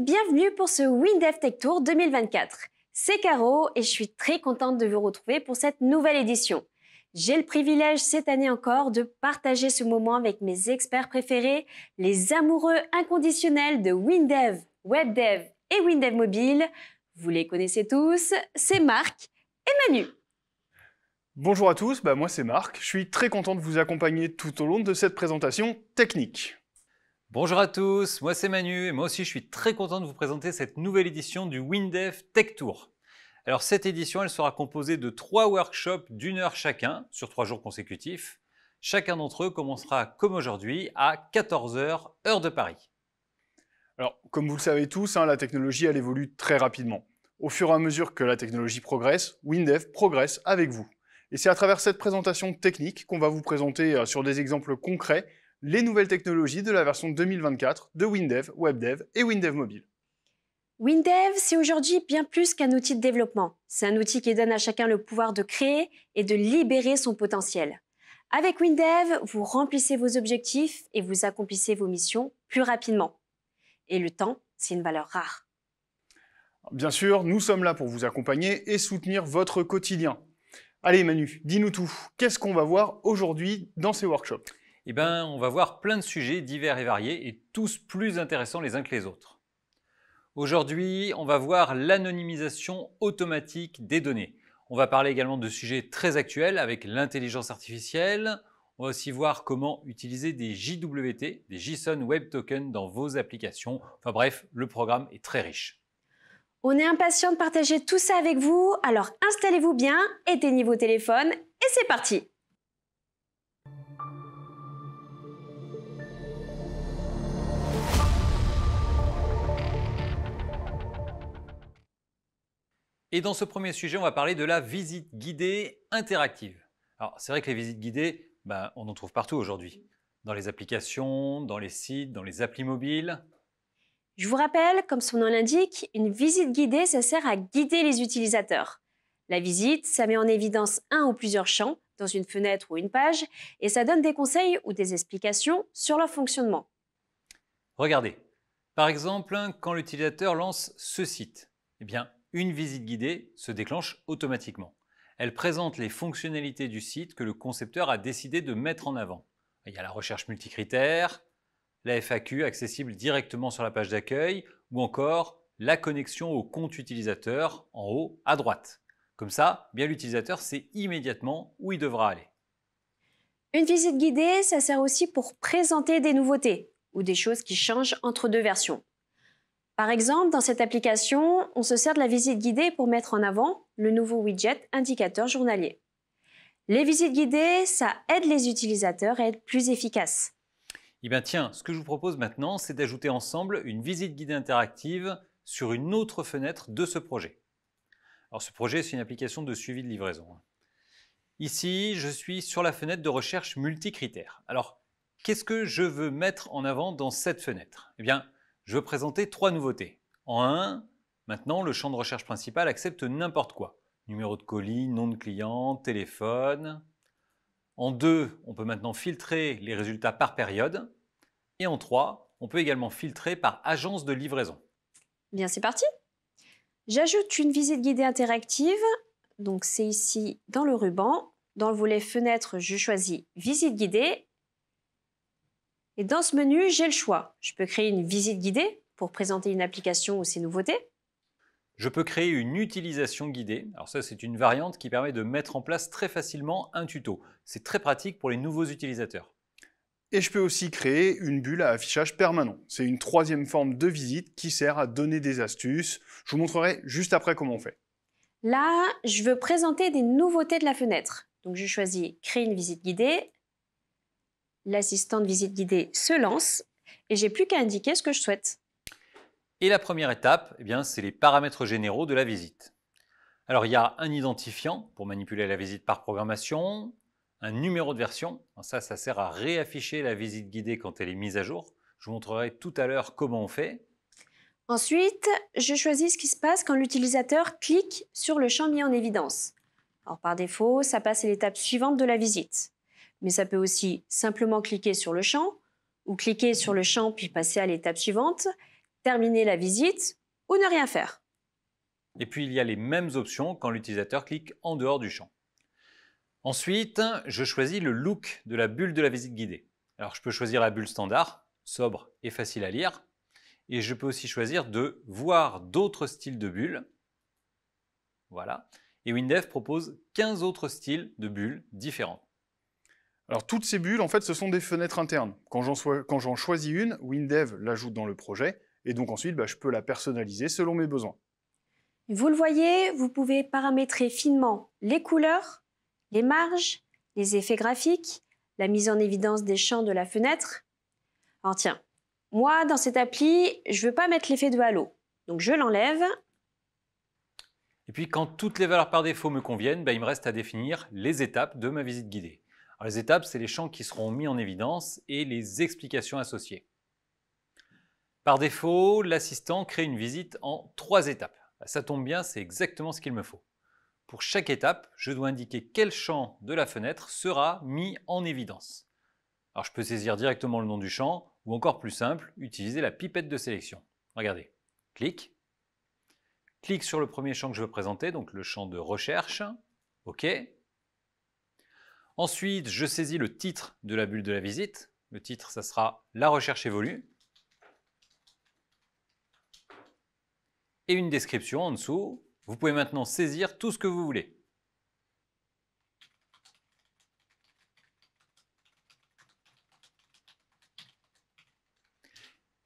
bienvenue pour ce WinDev Tech Tour 2024. C'est Caro et je suis très contente de vous retrouver pour cette nouvelle édition. J'ai le privilège cette année encore de partager ce moment avec mes experts préférés, les amoureux inconditionnels de WinDev, WebDev et WinDev Mobile. Vous les connaissez tous, c'est Marc et Manu. Bonjour à tous, bah moi c'est Marc. Je suis très content de vous accompagner tout au long de cette présentation technique. Bonjour à tous, moi c'est Manu et moi aussi je suis très content de vous présenter cette nouvelle édition du WinDev Tech Tour. Alors cette édition, elle sera composée de trois workshops d'une heure chacun sur trois jours consécutifs. Chacun d'entre eux commencera comme aujourd'hui à 14h heure de Paris. Alors comme vous le savez tous, hein, la technologie elle évolue très rapidement. Au fur et à mesure que la technologie progresse, WinDev progresse avec vous. Et c'est à travers cette présentation technique qu'on va vous présenter euh, sur des exemples concrets les nouvelles technologies de la version 2024 de WinDev, WebDev et WinDev Mobile. WinDev, c'est aujourd'hui bien plus qu'un outil de développement. C'est un outil qui donne à chacun le pouvoir de créer et de libérer son potentiel. Avec WinDev, vous remplissez vos objectifs et vous accomplissez vos missions plus rapidement. Et le temps, c'est une valeur rare. Bien sûr, nous sommes là pour vous accompagner et soutenir votre quotidien. Allez Manu, dis-nous tout. Qu'est-ce qu'on va voir aujourd'hui dans ces workshops eh ben, on va voir plein de sujets divers et variés et tous plus intéressants les uns que les autres. Aujourd'hui, on va voir l'anonymisation automatique des données. On va parler également de sujets très actuels avec l'intelligence artificielle. On va aussi voir comment utiliser des JWT, des JSON Web Tokens dans vos applications. Enfin bref, le programme est très riche. On est impatient de partager tout ça avec vous, alors installez-vous bien, éteignez vos téléphones et c'est parti Et dans ce premier sujet, on va parler de la visite guidée interactive. Alors, c'est vrai que les visites guidées, ben, on en trouve partout aujourd'hui. Dans les applications, dans les sites, dans les applis mobiles. Je vous rappelle, comme son nom l'indique, une visite guidée, ça sert à guider les utilisateurs. La visite, ça met en évidence un ou plusieurs champs dans une fenêtre ou une page et ça donne des conseils ou des explications sur leur fonctionnement. Regardez, par exemple, quand l'utilisateur lance ce site, eh bien, une visite guidée se déclenche automatiquement. Elle présente les fonctionnalités du site que le concepteur a décidé de mettre en avant. Il y a la recherche multicritère, la FAQ accessible directement sur la page d'accueil ou encore la connexion au compte utilisateur en haut à droite. Comme ça, bien l'utilisateur sait immédiatement où il devra aller. Une visite guidée, ça sert aussi pour présenter des nouveautés ou des choses qui changent entre deux versions. Par exemple, dans cette application, on se sert de la visite guidée pour mettre en avant le nouveau widget indicateur journalier. Les visites guidées, ça aide les utilisateurs à être plus efficaces. Eh bien tiens, ce que je vous propose maintenant, c'est d'ajouter ensemble une visite guidée interactive sur une autre fenêtre de ce projet. Alors ce projet, c'est une application de suivi de livraison. Ici, je suis sur la fenêtre de recherche multicritères. Alors, qu'est-ce que je veux mettre en avant dans cette fenêtre Eh bien, je veux présenter trois nouveautés. En 1, maintenant, le champ de recherche principal accepte n'importe quoi. Numéro de colis, nom de client, téléphone. En 2, on peut maintenant filtrer les résultats par période. Et en 3, on peut également filtrer par agence de livraison. Bien, c'est parti J'ajoute une visite guidée interactive. Donc c'est ici dans le ruban. Dans le volet fenêtre, je choisis visite guidée et dans ce menu, j'ai le choix. Je peux créer une visite guidée pour présenter une application ou ses nouveautés. Je peux créer une utilisation guidée. Alors ça, c'est une variante qui permet de mettre en place très facilement un tuto. C'est très pratique pour les nouveaux utilisateurs. Et je peux aussi créer une bulle à affichage permanent. C'est une troisième forme de visite qui sert à donner des astuces. Je vous montrerai juste après comment on fait. Là, je veux présenter des nouveautés de la fenêtre. Donc je choisis Créer une visite guidée L'assistante visite guidée se lance et j'ai plus qu'à indiquer ce que je souhaite. Et la première étape, eh bien, c'est les paramètres généraux de la visite. Alors il y a un identifiant pour manipuler la visite par programmation, un numéro de version, ça, ça sert à réafficher la visite guidée quand elle est mise à jour. Je vous montrerai tout à l'heure comment on fait. Ensuite, je choisis ce qui se passe quand l'utilisateur clique sur le champ mis en évidence. Alors par défaut, ça passe à l'étape suivante de la visite mais ça peut aussi simplement cliquer sur le champ, ou cliquer sur le champ puis passer à l'étape suivante, terminer la visite, ou ne rien faire. Et puis il y a les mêmes options quand l'utilisateur clique en dehors du champ. Ensuite, je choisis le look de la bulle de la visite guidée. Alors je peux choisir la bulle standard, sobre et facile à lire, et je peux aussi choisir de voir d'autres styles de bulles. Voilà. Et Windev propose 15 autres styles de bulles différents. Alors toutes ces bulles, en fait, ce sont des fenêtres internes. Quand j'en choisis une, WinDev l'ajoute dans le projet, et donc ensuite, bah, je peux la personnaliser selon mes besoins. Vous le voyez, vous pouvez paramétrer finement les couleurs, les marges, les effets graphiques, la mise en évidence des champs de la fenêtre. Alors tiens, moi, dans cette appli, je ne veux pas mettre l'effet de halo, donc je l'enlève. Et puis, quand toutes les valeurs par défaut me conviennent, bah, il me reste à définir les étapes de ma visite guidée les étapes, c'est les champs qui seront mis en évidence et les explications associées. Par défaut, l'assistant crée une visite en trois étapes. Bah, ça tombe bien, c'est exactement ce qu'il me faut. Pour chaque étape, je dois indiquer quel champ de la fenêtre sera mis en évidence. Alors je peux saisir directement le nom du champ, ou encore plus simple, utiliser la pipette de sélection. Regardez, clique. clique sur le premier champ que je veux présenter, donc le champ de recherche, OK, Ensuite, je saisis le titre de la bulle de la visite. Le titre, ça sera « La recherche évolue ». Et une description en dessous. Vous pouvez maintenant saisir tout ce que vous voulez.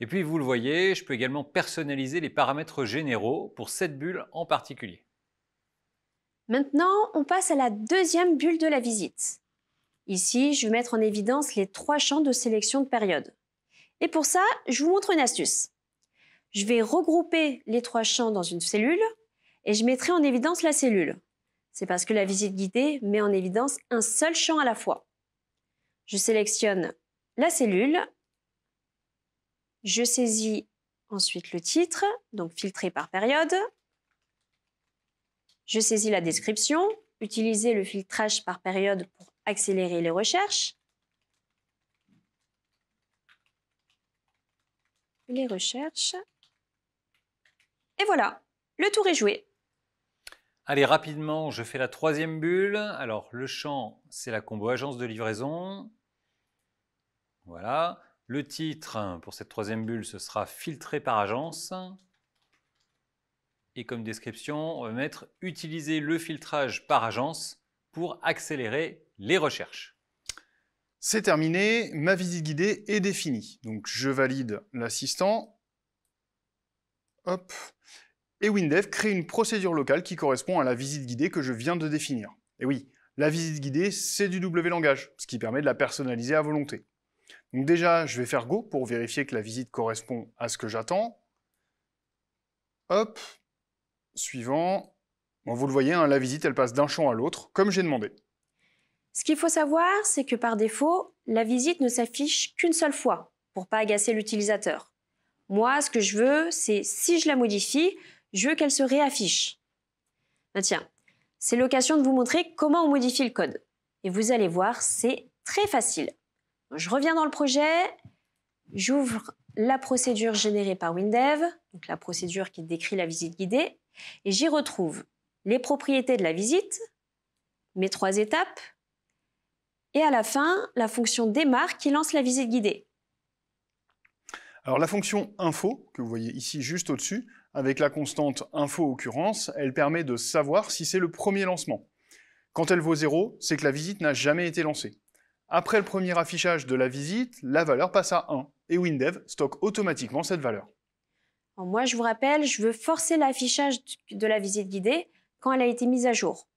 Et puis, vous le voyez, je peux également personnaliser les paramètres généraux pour cette bulle en particulier. Maintenant, on passe à la deuxième bulle de la visite. Ici, je vais mettre en évidence les trois champs de sélection de période. Et pour ça, je vous montre une astuce. Je vais regrouper les trois champs dans une cellule et je mettrai en évidence la cellule. C'est parce que la visite guidée met en évidence un seul champ à la fois. Je sélectionne la cellule, je saisis ensuite le titre, donc filtré par période, je saisis la description, utiliser le filtrage par période pour accélérer les recherches. Les recherches. Et voilà, le tour est joué. Allez, rapidement, je fais la troisième bulle. Alors, le champ, c'est la combo agence de livraison. Voilà. Le titre, pour cette troisième bulle, ce sera filtré par agence. Et comme description, on va mettre utiliser le filtrage par agence pour accélérer les recherches. C'est terminé, ma visite guidée est définie. Donc je valide l'assistant. Hop. Et Windev crée une procédure locale qui correspond à la visite guidée que je viens de définir. Et oui, la visite guidée, c'est du W langage, ce qui permet de la personnaliser à volonté. Donc déjà, je vais faire Go pour vérifier que la visite correspond à ce que j'attends. Hop, suivant. vous le voyez, hein, la visite, elle passe d'un champ à l'autre, comme j'ai demandé. Ce qu'il faut savoir, c'est que par défaut, la visite ne s'affiche qu'une seule fois pour ne pas agacer l'utilisateur. Moi, ce que je veux, c'est si je la modifie, je veux qu'elle se réaffiche. Ah, tiens, c'est l'occasion de vous montrer comment on modifie le code. Et vous allez voir, c'est très facile. Je reviens dans le projet, j'ouvre la procédure générée par WinDev, donc la procédure qui décrit la visite guidée, et j'y retrouve les propriétés de la visite, mes trois étapes, et à la fin, la fonction démarre qui lance la visite guidée. Alors la fonction info, que vous voyez ici juste au-dessus, avec la constante info occurrence, elle permet de savoir si c'est le premier lancement. Quand elle vaut 0, c'est que la visite n'a jamais été lancée. Après le premier affichage de la visite, la valeur passe à 1 et WinDev stocke automatiquement cette valeur. moi, je vous rappelle, je veux forcer l'affichage de la visite guidée quand elle a été mise à jour.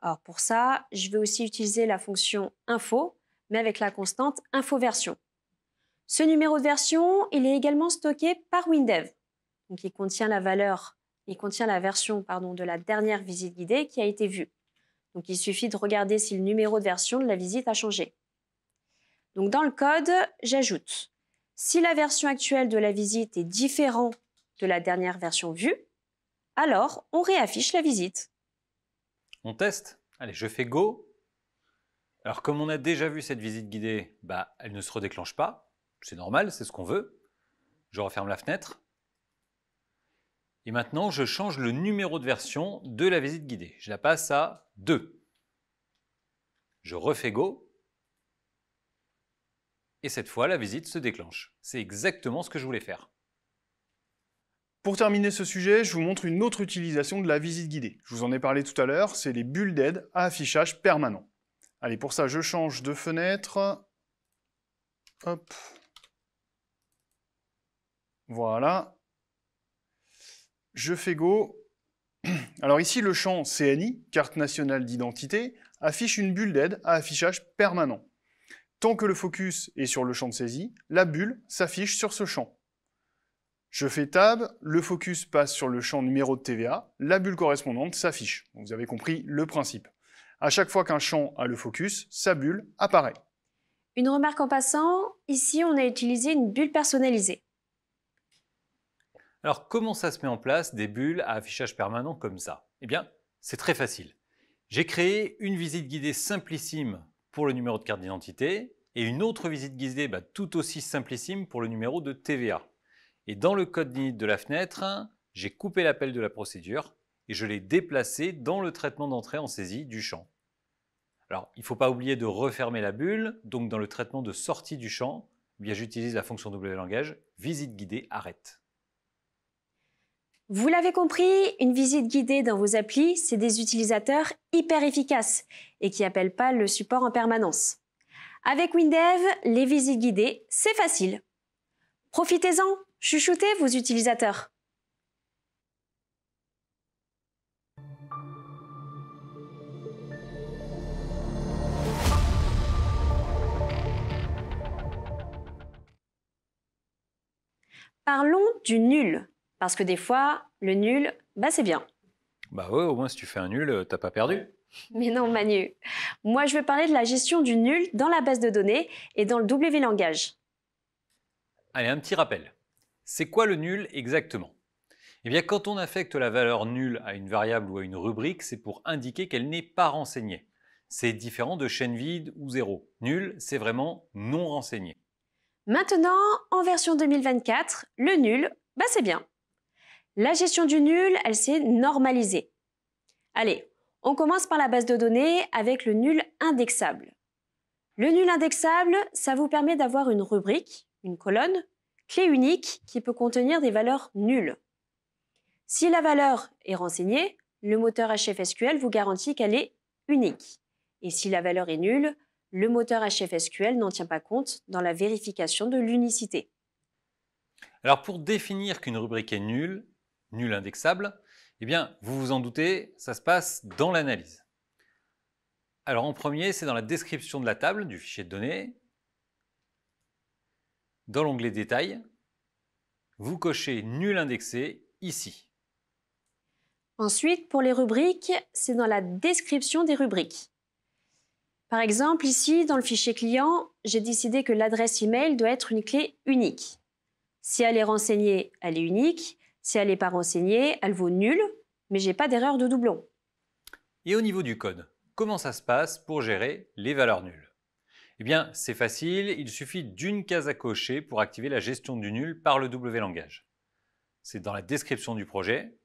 Alors pour ça, je vais aussi utiliser la fonction info, mais avec la constante infoversion. Ce numéro de version, il est également stocké par WinDev. Donc il contient la valeur, contient la version pardon, de la dernière visite guidée qui a été vue. Donc il suffit de regarder si le numéro de version de la visite a changé. Donc dans le code, j'ajoute si la version actuelle de la visite est différente de la dernière version vue, alors on réaffiche la visite. On teste. Allez, je fais Go. Alors, comme on a déjà vu cette visite guidée, bah, elle ne se redéclenche pas. C'est normal, c'est ce qu'on veut. Je referme la fenêtre. Et maintenant, je change le numéro de version de la visite guidée. Je la passe à 2. Je refais Go. Et cette fois, la visite se déclenche. C'est exactement ce que je voulais faire. Pour terminer ce sujet, je vous montre une autre utilisation de la visite guidée. Je vous en ai parlé tout à l'heure, c'est les bulles d'aide à affichage permanent. Allez, pour ça, je change de fenêtre. Voilà. Je fais Go. Alors ici, le champ CNI, carte nationale d'identité, affiche une bulle d'aide à affichage permanent. Tant que le focus est sur le champ de saisie, la bulle s'affiche sur ce champ. Je fais Tab, le focus passe sur le champ numéro de TVA, la bulle correspondante s'affiche. Vous avez compris le principe. À chaque fois qu'un champ a le focus, sa bulle apparaît. Une remarque en passant, ici on a utilisé une bulle personnalisée. Alors comment ça se met en place des bulles à affichage permanent comme ça Eh bien, c'est très facile. J'ai créé une visite guidée simplissime pour le numéro de carte d'identité et une autre visite guidée bah, tout aussi simplissime pour le numéro de TVA. Et dans le code d'init de la fenêtre, j'ai coupé l'appel de la procédure et je l'ai déplacé dans le traitement d'entrée en saisie du champ. Alors, il ne faut pas oublier de refermer la bulle, donc dans le traitement de sortie du champ, eh j'utilise la fonction WLangage visite guidée arrête. Vous l'avez compris, une visite guidée dans vos applis, c'est des utilisateurs hyper efficaces et qui n'appellent pas le support en permanence. Avec Windev, les visites guidées, c'est facile. Profitez-en Chuchotez vos utilisateurs. Parlons du nul, parce que des fois, le nul, bah c'est bien. Bah ouais, au moins si tu fais un nul, euh, t'as pas perdu. Mais non, Manu. Moi, je vais parler de la gestion du nul dans la base de données et dans le W langage. Allez, un petit rappel. C'est quoi le nul exactement Eh bien, quand on affecte la valeur nulle à une variable ou à une rubrique, c'est pour indiquer qu'elle n'est pas renseignée. C'est différent de chaîne vide ou zéro. Nul, c'est vraiment non renseigné. Maintenant, en version 2024, le nul, bah c'est bien. La gestion du nul, elle s'est normalisée. Allez, on commence par la base de données avec le nul indexable. Le nul indexable, ça vous permet d'avoir une rubrique, une colonne, clé unique qui peut contenir des valeurs nulles. Si la valeur est renseignée, le moteur HFSQL vous garantit qu'elle est unique. Et si la valeur est nulle, le moteur HFSQL n'en tient pas compte dans la vérification de l'unicité. Alors pour définir qu'une rubrique est nulle, nulle indexable, eh bien, vous vous en doutez, ça se passe dans l'analyse. Alors en premier, c'est dans la description de la table du fichier de données, dans l'onglet Détails, vous cochez Nul indexé ici. Ensuite, pour les rubriques, c'est dans la description des rubriques. Par exemple, ici, dans le fichier client, j'ai décidé que l'adresse email doit être une clé unique. Si elle est renseignée, elle est unique. Si elle n'est pas renseignée, elle vaut nulle, mais j'ai pas d'erreur de doublon. Et au niveau du code, comment ça se passe pour gérer les valeurs nulles eh bien, c'est facile, il suffit d'une case à cocher pour activer la gestion du nul par le W langage. C'est dans la description du projet,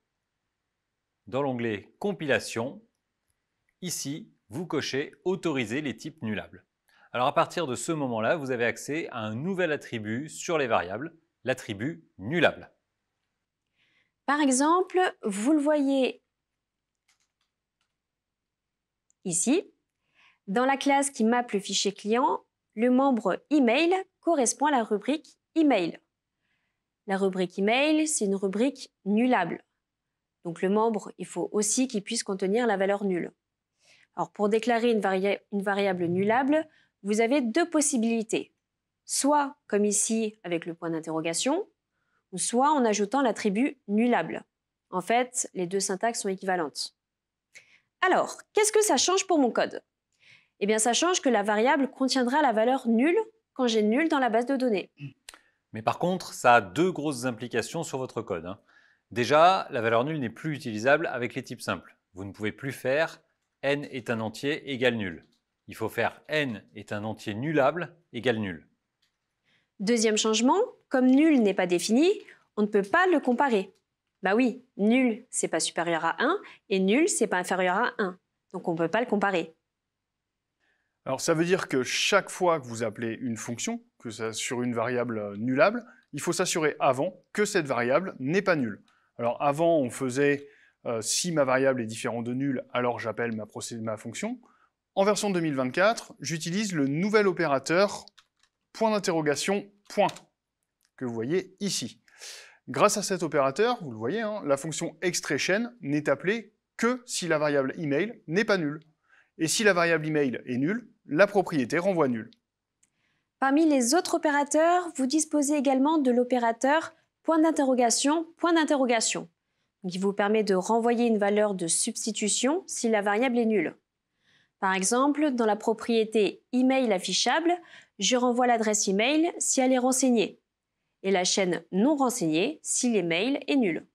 dans l'onglet Compilation, ici, vous cochez Autoriser les types nullables. Alors à partir de ce moment-là, vous avez accès à un nouvel attribut sur les variables, l'attribut nullable. Par exemple, vous le voyez ici, dans la classe qui mappe le fichier client, le membre email correspond à la rubrique email. La rubrique email, c'est une rubrique nullable. Donc le membre, il faut aussi qu'il puisse contenir la valeur nulle. Alors pour déclarer une, une variable nullable, vous avez deux possibilités. Soit, comme ici, avec le point d'interrogation, ou soit en ajoutant l'attribut nullable. En fait, les deux syntaxes sont équivalentes. Alors, qu'est-ce que ça change pour mon code eh bien ça change que la variable contiendra la valeur nulle quand j'ai nul dans la base de données. Mais par contre, ça a deux grosses implications sur votre code. Hein. Déjà, la valeur nulle n'est plus utilisable avec les types simples. Vous ne pouvez plus faire n est un entier égal nul. Il faut faire n est un entier nullable égal nul. Deuxième changement, comme nul n'est pas défini, on ne peut pas le comparer. Bah oui, nul, c'est pas supérieur à 1 et nul, c'est pas inférieur à 1. Donc on ne peut pas le comparer. Alors ça veut dire que chaque fois que vous appelez une fonction, que ça, sur une variable euh, nullable, il faut s'assurer avant que cette variable n'est pas nulle. Alors avant, on faisait euh, si ma variable est différente de nulle, alors j'appelle ma, ma fonction. En version 2024, j'utilise le nouvel opérateur point d'interrogation point que vous voyez ici. Grâce à cet opérateur, vous le voyez, hein, la fonction extrait chaîne n'est appelée que si la variable email n'est pas nulle. Et si la variable email est nulle, la propriété renvoie nul. Parmi les autres opérateurs, vous disposez également de l'opérateur point d'interrogation, point d'interrogation. qui vous permet de renvoyer une valeur de substitution si la variable est nulle. Par exemple, dans la propriété email affichable, je renvoie l'adresse email si elle est renseignée et la chaîne non renseignée si l'email est nul.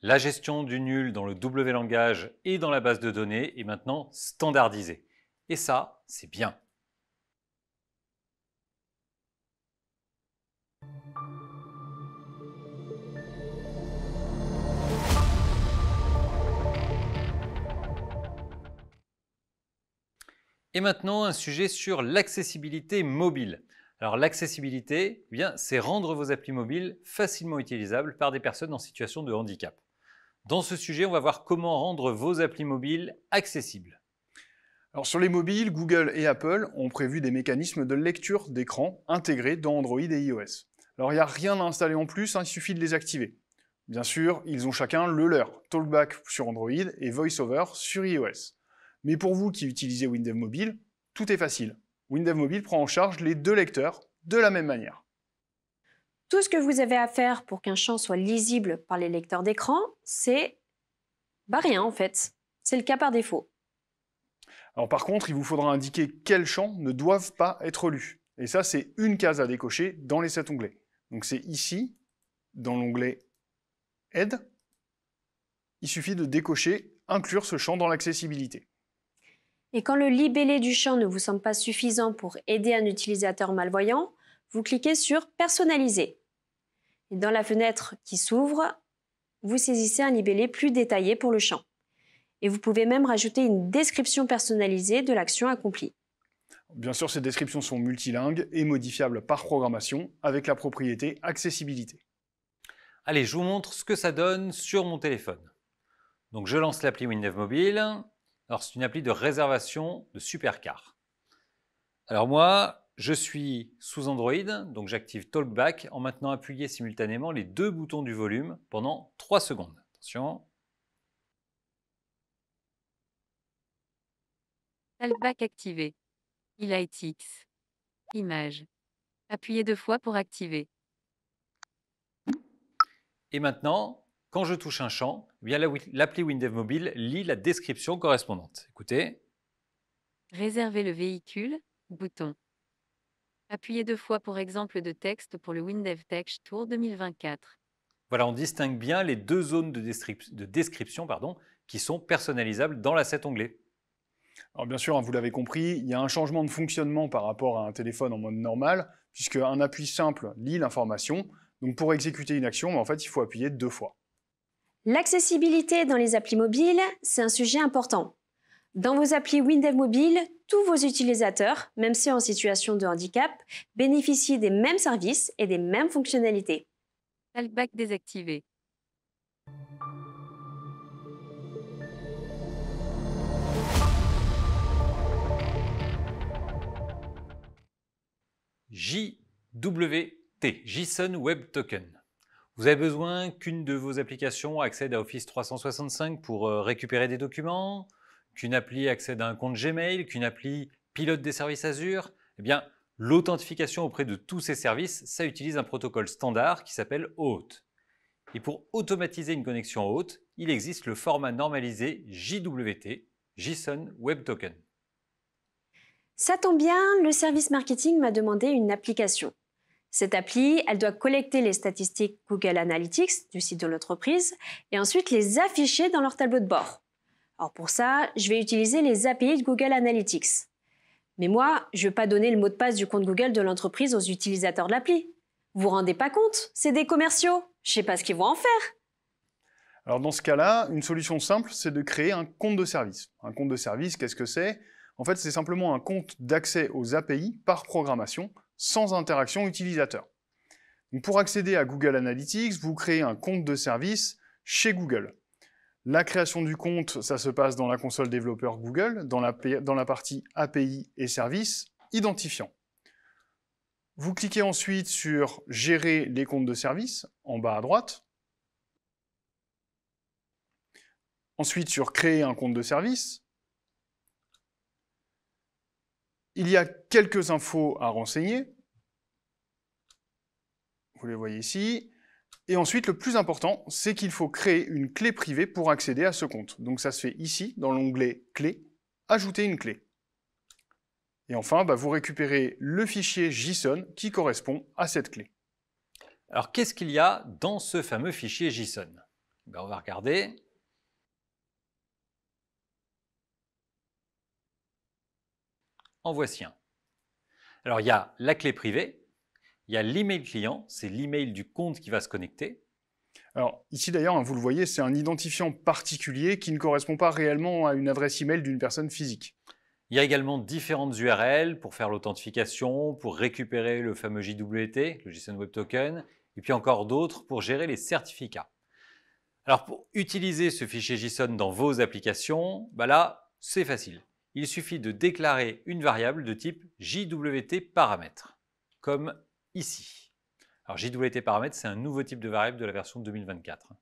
La gestion du nul dans le W langage et dans la base de données est maintenant standardisée. Et ça, c'est bien. Et maintenant, un sujet sur l'accessibilité mobile. Alors l'accessibilité, eh bien, c'est rendre vos applis mobiles facilement utilisables par des personnes en situation de handicap. Dans ce sujet, on va voir comment rendre vos applis mobiles accessibles sur les mobiles, Google et Apple ont prévu des mécanismes de lecture d'écran intégrés dans Android et iOS. Alors il n'y a rien à installer en plus, hein, il suffit de les activer. Bien sûr, ils ont chacun le leur, Talkback sur Android et VoiceOver sur iOS. Mais pour vous qui utilisez Windows Mobile, tout est facile. Windows Mobile prend en charge les deux lecteurs de la même manière. Tout ce que vous avez à faire pour qu'un champ soit lisible par les lecteurs d'écran, c'est bah rien en fait. C'est le cas par défaut par contre, il vous faudra indiquer quels champs ne doivent pas être lus. Et ça, c'est une case à décocher dans les sept onglets. Donc c'est ici, dans l'onglet « Aide », il suffit de décocher « Inclure ce champ dans l'accessibilité ». Et quand le libellé du champ ne vous semble pas suffisant pour aider un utilisateur malvoyant, vous cliquez sur « Personnaliser ». Et dans la fenêtre qui s'ouvre, vous saisissez un libellé plus détaillé pour le champ et vous pouvez même rajouter une description personnalisée de l'action accomplie. Bien sûr, ces descriptions sont multilingues et modifiables par programmation avec la propriété accessibilité. Allez, je vous montre ce que ça donne sur mon téléphone. Donc je lance l'appli Windev Mobile. Alors c'est une appli de réservation de supercar. Alors moi, je suis sous Android, donc j'active Talkback en maintenant appuyé simultanément les deux boutons du volume pendant 3 secondes. Attention. Alpac activé. Elite X. Image. Appuyez deux fois pour activer. Et maintenant, quand je touche un champ, via l'appli Windev Mobile lit la description correspondante. Écoutez. Réserver le véhicule, bouton. Appuyez deux fois pour exemple de texte pour le Windev Tech Tour 2024. Voilà, on distingue bien les deux zones de, de description pardon, qui sont personnalisables dans l'asset onglet. Alors bien sûr, hein, vous l'avez compris, il y a un changement de fonctionnement par rapport à un téléphone en mode normal, puisque un appui simple lit l'information. Donc pour exécuter une action, en fait, il faut appuyer deux fois. L'accessibilité dans les applis mobiles, c'est un sujet important. Dans vos applis Windows Mobile, tous vos utilisateurs, même ceux en situation de handicap, bénéficient des mêmes services et des mêmes fonctionnalités. Talkback désactivé. JWT, JSON Web Token. Vous avez besoin qu'une de vos applications accède à Office 365 pour euh, récupérer des documents, qu'une appli accède à un compte Gmail, qu'une appli pilote des services Azure. Eh bien, l'authentification auprès de tous ces services, ça utilise un protocole standard qui s'appelle OAuth. Et pour automatiser une connexion OAuth, il existe le format normalisé JWT, JSON Web Token. Ça tombe bien, le service marketing m'a demandé une application. Cette appli, elle doit collecter les statistiques Google Analytics du site de l'entreprise et ensuite les afficher dans leur tableau de bord. Alors pour ça, je vais utiliser les API de Google Analytics. Mais moi, je ne veux pas donner le mot de passe du compte Google de l'entreprise aux utilisateurs de l'appli. Vous vous rendez pas compte C'est des commerciaux. Je ne sais pas ce qu'ils vont en faire. Alors dans ce cas-là, une solution simple, c'est de créer un compte de service. Un compte de service, qu'est-ce que c'est en fait, c'est simplement un compte d'accès aux API par programmation, sans interaction utilisateur. pour accéder à Google Analytics, vous créez un compte de service chez Google. La création du compte, ça se passe dans la console développeur Google, dans la, dans la partie API et services, identifiant. Vous cliquez ensuite sur « Gérer les comptes de service » en bas à droite. Ensuite sur « Créer un compte de service ». Il y a quelques infos à renseigner. Vous les voyez ici. Et ensuite, le plus important, c'est qu'il faut créer une clé privée pour accéder à ce compte. Donc ça se fait ici, dans l'onglet « Clé »,« Ajouter une clé ». Et enfin, bah, vous récupérez le fichier JSON qui correspond à cette clé. Alors qu'est-ce qu'il y a dans ce fameux fichier JSON ben, On va regarder. En voici un. Alors, il y a la clé privée, il y a l'email client, c'est l'email du compte qui va se connecter. Alors ici d'ailleurs, hein, vous le voyez, c'est un identifiant particulier qui ne correspond pas réellement à une adresse email d'une personne physique. Il y a également différentes URL pour faire l'authentification, pour récupérer le fameux JWT, le JSON Web Token, et puis encore d'autres pour gérer les certificats. Alors pour utiliser ce fichier JSON dans vos applications, bah là, c'est facile il suffit de déclarer une variable de type JWT comme ici. Alors JWT c'est un nouveau type de variable de la version 2024.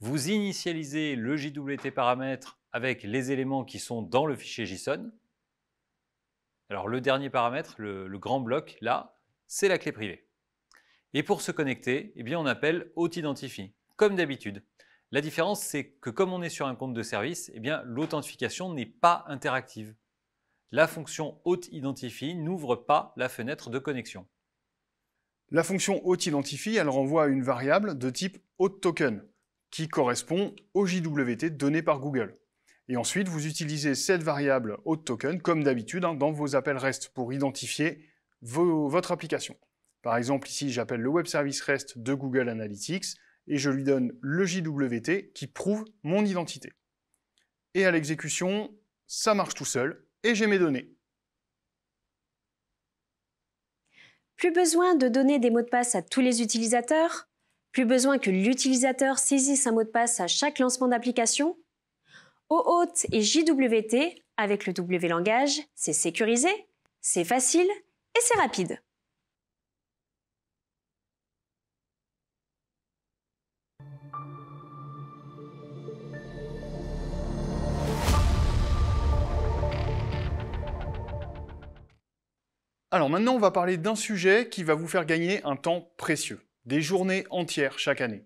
Vous initialisez le JWT paramètre avec les éléments qui sont dans le fichier JSON. Alors le dernier paramètre, le, grand bloc, là, c'est la clé privée. Et pour se connecter, eh bien, on appelle aut'identifie, comme d'habitude. La différence, c'est que comme on est sur un compte de service, eh bien, l'authentification n'est pas interactive. La fonction authIdentify n'ouvre pas la fenêtre de connexion. La fonction authIdentify, elle renvoie à une variable de type authToken, qui correspond au JWT donné par Google. Et ensuite, vous utilisez cette variable authToken, comme d'habitude, hein, dans vos appels REST pour identifier votre application. Par exemple, ici, j'appelle le Web Service REST de Google Analytics, et je lui donne le JWT qui prouve mon identité. Et à l'exécution, ça marche tout seul et j'ai mes données. Plus besoin de donner des mots de passe à tous les utilisateurs, plus besoin que l'utilisateur saisisse un mot de passe à chaque lancement d'application. OAuth et JWT, avec le W langage, c'est sécurisé, c'est facile et c'est rapide. Alors maintenant, on va parler d'un sujet qui va vous faire gagner un temps précieux, des journées entières chaque année.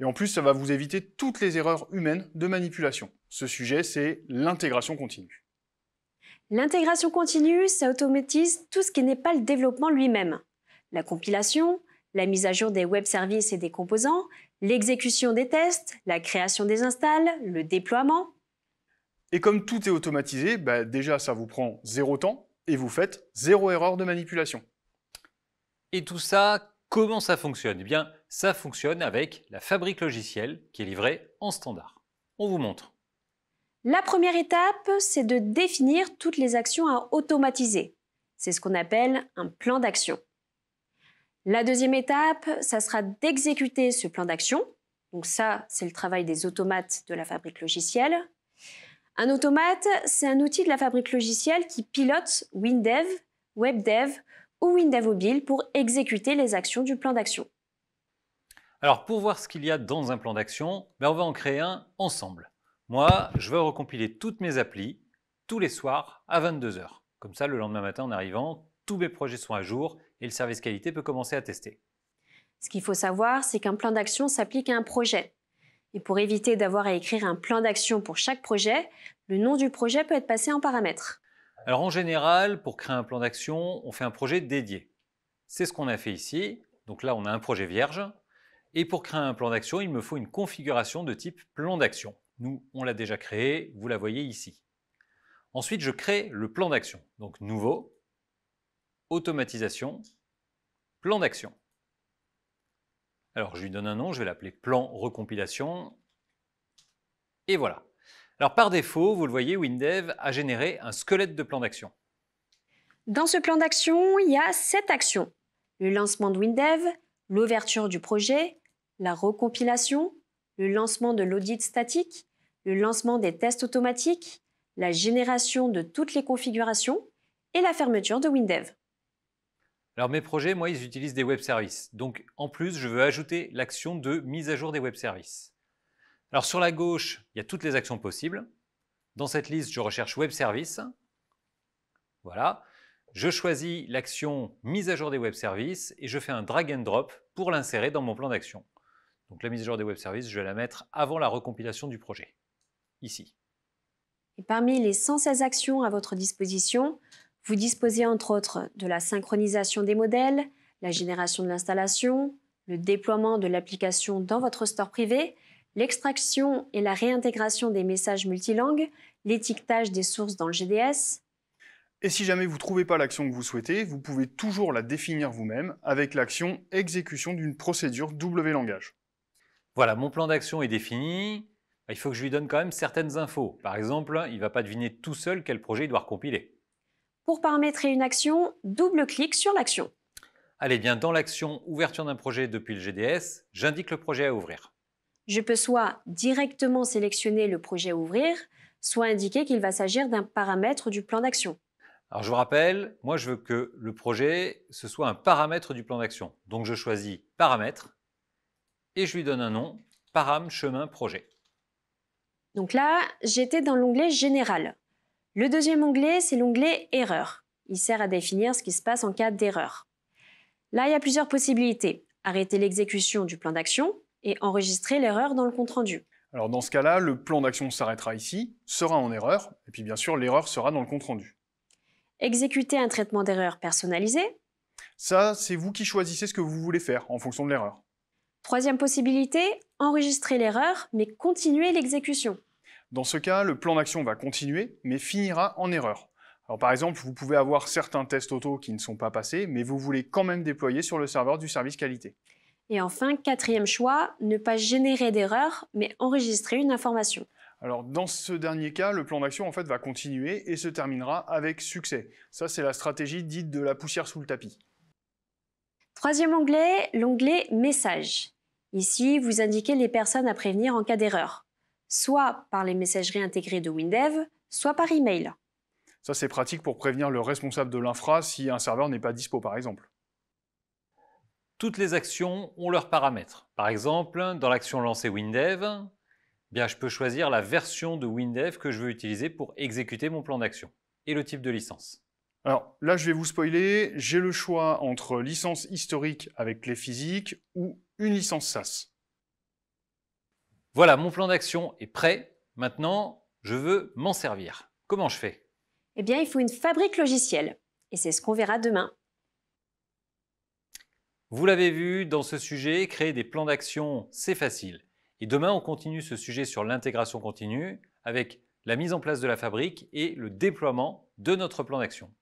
Et en plus, ça va vous éviter toutes les erreurs humaines de manipulation. Ce sujet, c'est l'intégration continue. L'intégration continue, ça automatise tout ce qui n'est pas le développement lui-même. La compilation, la mise à jour des web services et des composants, l'exécution des tests, la création des installs, le déploiement. Et comme tout est automatisé, bah, déjà ça vous prend zéro temps, et vous faites zéro erreur de manipulation. Et tout ça, comment ça fonctionne Eh bien, ça fonctionne avec la fabrique logicielle qui est livrée en standard. On vous montre. La première étape, c'est de définir toutes les actions à automatiser. C'est ce qu'on appelle un plan d'action. La deuxième étape, ça sera d'exécuter ce plan d'action. Donc ça, c'est le travail des automates de la fabrique logicielle. Un automate, c'est un outil de la fabrique logicielle qui pilote WinDev, WebDev ou WinDev Mobile pour exécuter les actions du plan d'action. Alors pour voir ce qu'il y a dans un plan d'action, ben, on va en créer un ensemble. Moi, je veux recompiler toutes mes applis tous les soirs à 22h. Comme ça, le lendemain matin en arrivant, tous mes projets sont à jour et le service qualité peut commencer à tester. Ce qu'il faut savoir, c'est qu'un plan d'action s'applique à un projet. Et pour éviter d'avoir à écrire un plan d'action pour chaque projet, le nom du projet peut être passé en paramètre. Alors en général, pour créer un plan d'action, on fait un projet dédié. C'est ce qu'on a fait ici. Donc là, on a un projet vierge. Et pour créer un plan d'action, il me faut une configuration de type plan d'action. Nous, on l'a déjà créé, vous la voyez ici. Ensuite, je crée le plan d'action. Donc nouveau, automatisation, plan d'action. Alors je lui donne un nom, je vais l'appeler plan recompilation. Et voilà. Alors par défaut, vous le voyez, WinDev a généré un squelette de plan d'action. Dans ce plan d'action, il y a sept actions. Le lancement de WinDev, l'ouverture du projet, la recompilation, le lancement de l'audit statique, le lancement des tests automatiques, la génération de toutes les configurations et la fermeture de WinDev. Alors mes projets, moi, ils utilisent des web services. Donc en plus, je veux ajouter l'action de mise à jour des web services. Alors sur la gauche, il y a toutes les actions possibles. Dans cette liste, je recherche web services. Voilà. Je choisis l'action mise à jour des web services et je fais un drag and drop pour l'insérer dans mon plan d'action. Donc la mise à jour des web services, je vais la mettre avant la recompilation du projet, ici. Et parmi les 116 actions à votre disposition, vous disposez entre autres de la synchronisation des modèles, la génération de l'installation, le déploiement de l'application dans votre store privé, l'extraction et la réintégration des messages multilingues, l'étiquetage des sources dans le GDS. Et si jamais vous ne trouvez pas l'action que vous souhaitez, vous pouvez toujours la définir vous-même avec l'action exécution d'une procédure W langage. Voilà, mon plan d'action est défini. Il faut que je lui donne quand même certaines infos. Par exemple, il ne va pas deviner tout seul quel projet il doit recompiler. Pour paramétrer une action, double-clique sur l'action. Allez bien, dans l'action ouverture d'un projet depuis le GDS, j'indique le projet à ouvrir. Je peux soit directement sélectionner le projet à ouvrir, soit indiquer qu'il va s'agir d'un paramètre du plan d'action. Alors je vous rappelle, moi je veux que le projet, ce soit un paramètre du plan d'action. Donc je choisis paramètre et je lui donne un nom, param chemin projet. Donc là, j'étais dans l'onglet général. Le deuxième onglet, c'est l'onglet Erreur. Il sert à définir ce qui se passe en cas d'erreur. Là, il y a plusieurs possibilités. Arrêter l'exécution du plan d'action et enregistrer l'erreur dans le compte-rendu. Alors dans ce cas-là, le plan d'action s'arrêtera ici, sera en erreur, et puis bien sûr l'erreur sera dans le compte-rendu. Exécuter un traitement d'erreur personnalisé. Ça, c'est vous qui choisissez ce que vous voulez faire en fonction de l'erreur. Troisième possibilité, enregistrer l'erreur, mais continuer l'exécution. Dans ce cas, le plan d'action va continuer, mais finira en erreur. Alors par exemple, vous pouvez avoir certains tests auto qui ne sont pas passés, mais vous voulez quand même déployer sur le serveur du service qualité. Et enfin, quatrième choix, ne pas générer d'erreur, mais enregistrer une information. Alors dans ce dernier cas, le plan d'action en fait va continuer et se terminera avec succès. Ça c'est la stratégie dite de la poussière sous le tapis. Troisième onglet, l'onglet message. Ici, vous indiquez les personnes à prévenir en cas d'erreur soit par les messageries intégrées de Windev, soit par email. Ça, c'est pratique pour prévenir le responsable de l'infra si un serveur n'est pas dispo, par exemple. Toutes les actions ont leurs paramètres. Par exemple, dans l'action lancer Windev, eh bien, je peux choisir la version de Windev que je veux utiliser pour exécuter mon plan d'action et le type de licence. Alors là, je vais vous spoiler, j'ai le choix entre licence historique avec clé physique ou une licence SaaS. Voilà, mon plan d'action est prêt. Maintenant, je veux m'en servir. Comment je fais Eh bien, il faut une fabrique logicielle. Et c'est ce qu'on verra demain. Vous l'avez vu, dans ce sujet, créer des plans d'action, c'est facile. Et demain, on continue ce sujet sur l'intégration continue avec la mise en place de la fabrique et le déploiement de notre plan d'action.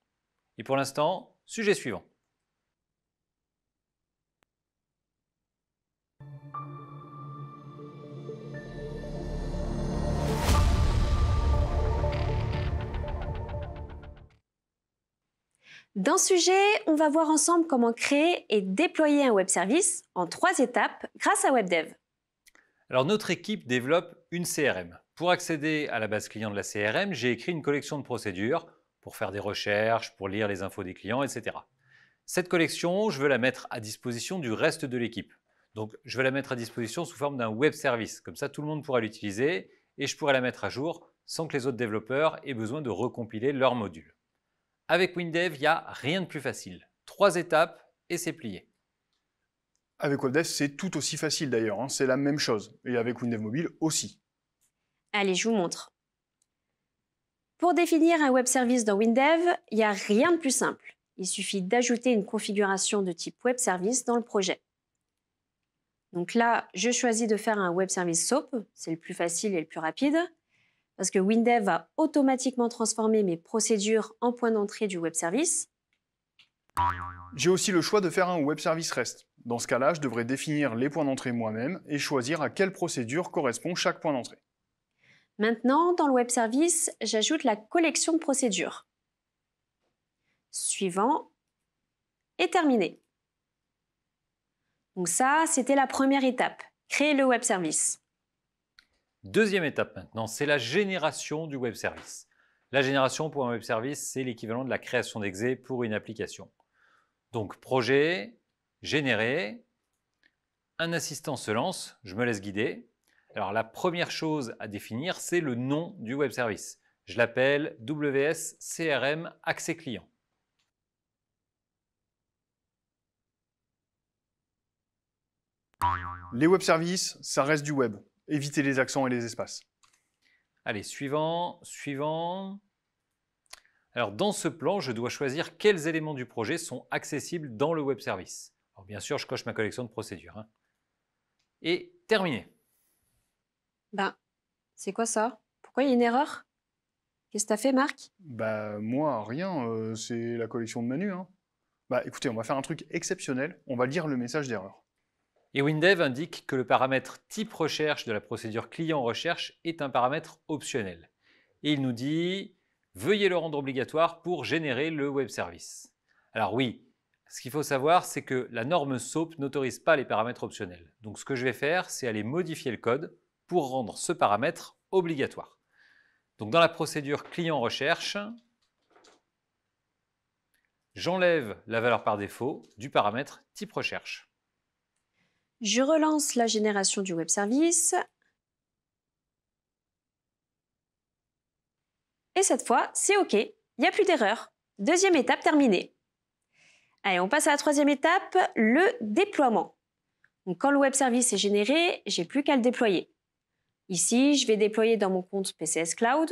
Et pour l'instant, sujet suivant. Dans ce sujet, on va voir ensemble comment créer et déployer un web service en trois étapes grâce à WebDev. Alors notre équipe développe une CRM. Pour accéder à la base client de la CRM, j'ai écrit une collection de procédures pour faire des recherches, pour lire les infos des clients, etc. Cette collection, je veux la mettre à disposition du reste de l'équipe. Donc je vais la mettre à disposition sous forme d'un web service. Comme ça, tout le monde pourra l'utiliser et je pourrai la mettre à jour sans que les autres développeurs aient besoin de recompiler leurs modules. Avec WinDev, il n'y a rien de plus facile. Trois étapes et c'est plié. Avec WebDev, c'est tout aussi facile d'ailleurs, hein. c'est la même chose. Et avec WinDev Mobile aussi. Allez, je vous montre. Pour définir un web service dans WinDev, il n'y a rien de plus simple. Il suffit d'ajouter une configuration de type web service dans le projet. Donc là, je choisis de faire un web service SOAP, c'est le plus facile et le plus rapide parce que WinDev va automatiquement transformer mes procédures en points d'entrée du web service. J'ai aussi le choix de faire un web service REST. Dans ce cas-là, je devrais définir les points d'entrée moi-même et choisir à quelle procédure correspond chaque point d'entrée. Maintenant, dans le web service, j'ajoute la collection de procédures. Suivant et terminé. Donc ça, c'était la première étape, créer le web service. Deuxième étape maintenant, c'est la génération du web service. La génération pour un web service, c'est l'équivalent de la création d'exe pour une application. Donc projet, générer, un assistant se lance, je me laisse guider. Alors la première chose à définir, c'est le nom du web service. Je l'appelle WSCRM CRM Accès Client. Les web services, ça reste du web éviter les accents et les espaces. Allez, suivant, suivant. Alors dans ce plan, je dois choisir quels éléments du projet sont accessibles dans le web service. Alors bien sûr, je coche ma collection de procédures. Hein. Et terminé. Ben, c'est quoi ça Pourquoi il y a une erreur Qu'est-ce que t'as fait, Marc Bah moi, rien. Euh, c'est la collection de Manu. Hein. Bah écoutez, on va faire un truc exceptionnel. On va lire le message d'erreur. Et WinDev indique que le paramètre type recherche de la procédure client recherche est un paramètre optionnel. Et il nous dit veuillez le rendre obligatoire pour générer le web service. Alors oui, ce qu'il faut savoir, c'est que la norme SOAP n'autorise pas les paramètres optionnels. Donc ce que je vais faire, c'est aller modifier le code pour rendre ce paramètre obligatoire. Donc dans la procédure client recherche, j'enlève la valeur par défaut du paramètre type recherche. Je relance la génération du web service. Et cette fois, c'est OK, il n'y a plus d'erreur. Deuxième étape terminée. Allez, on passe à la troisième étape, le déploiement. quand le web service est généré, j'ai plus qu'à le déployer. Ici, je vais déployer dans mon compte PCS Cloud.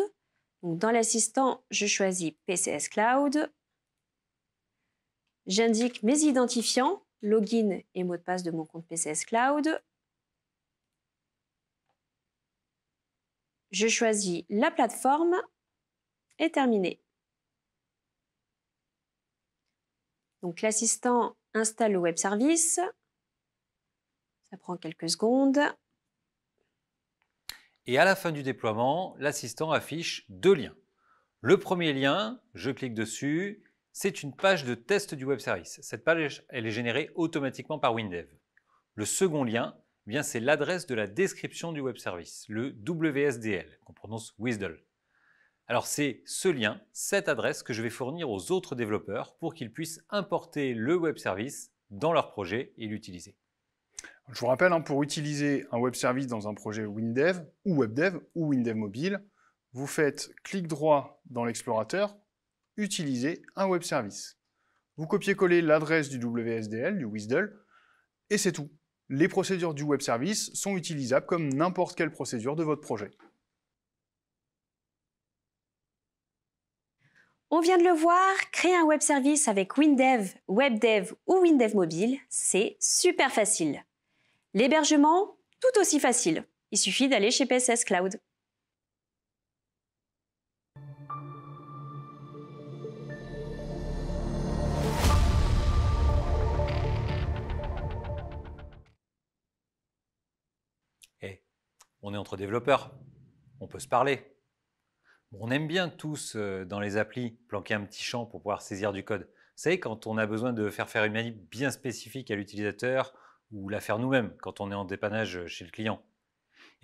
dans l'assistant, je choisis PCS Cloud. J'indique mes identifiants login et mot de passe de mon compte PCS Cloud. Je choisis la plateforme et terminé. Donc l'assistant installe le web service. Ça prend quelques secondes. Et à la fin du déploiement, l'assistant affiche deux liens. Le premier lien, je clique dessus c'est une page de test du web service. Cette page, elle est générée automatiquement par WinDev. Le second lien, eh bien c'est l'adresse de la description du web service, le WSDL, qu'on prononce WSDL. Alors c'est ce lien, cette adresse que je vais fournir aux autres développeurs pour qu'ils puissent importer le web service dans leur projet et l'utiliser. Je vous rappelle, hein, pour utiliser un web service dans un projet WinDev ou WebDev ou WinDev Mobile, vous faites clic droit dans l'explorateur, utiliser un web service. Vous copiez-collez l'adresse du WSDL, du WSDL, et c'est tout. Les procédures du web service sont utilisables comme n'importe quelle procédure de votre projet. On vient de le voir, créer un web service avec WinDev, WebDev ou WinDev Mobile, c'est super facile. L'hébergement, tout aussi facile. Il suffit d'aller chez PSS Cloud. on est entre développeurs, on peut se parler. On aime bien tous, euh, dans les applis, planquer un petit champ pour pouvoir saisir du code. Vous savez, quand on a besoin de faire faire une manip bien spécifique à l'utilisateur ou la faire nous-mêmes quand on est en dépannage euh, chez le client.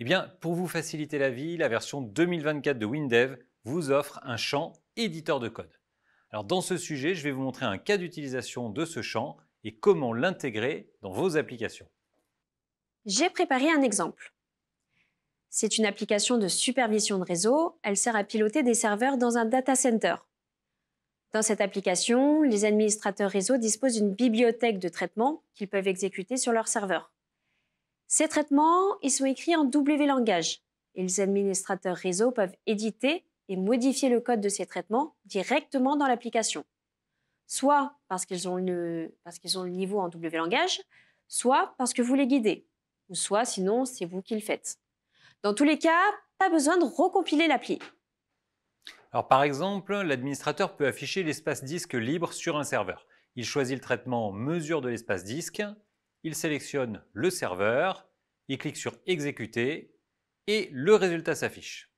Eh bien, pour vous faciliter la vie, la version 2024 de WinDev vous offre un champ éditeur de code. Alors dans ce sujet, je vais vous montrer un cas d'utilisation de ce champ et comment l'intégrer dans vos applications. J'ai préparé un exemple. C'est une application de supervision de réseau. Elle sert à piloter des serveurs dans un data center. Dans cette application, les administrateurs réseau disposent d'une bibliothèque de traitements qu'ils peuvent exécuter sur leur serveur. Ces traitements, ils sont écrits en W langage et les administrateurs réseau peuvent éditer et modifier le code de ces traitements directement dans l'application. Soit parce qu'ils ont, le, parce qu'ils ont le niveau en W langage, soit parce que vous les guidez, ou soit sinon c'est vous qui le faites. Dans tous les cas, pas besoin de recompiler l'appli. Alors par exemple, l'administrateur peut afficher l'espace disque libre sur un serveur. Il choisit le traitement mesure de l'espace disque, il sélectionne le serveur, il clique sur exécuter et le résultat s'affiche.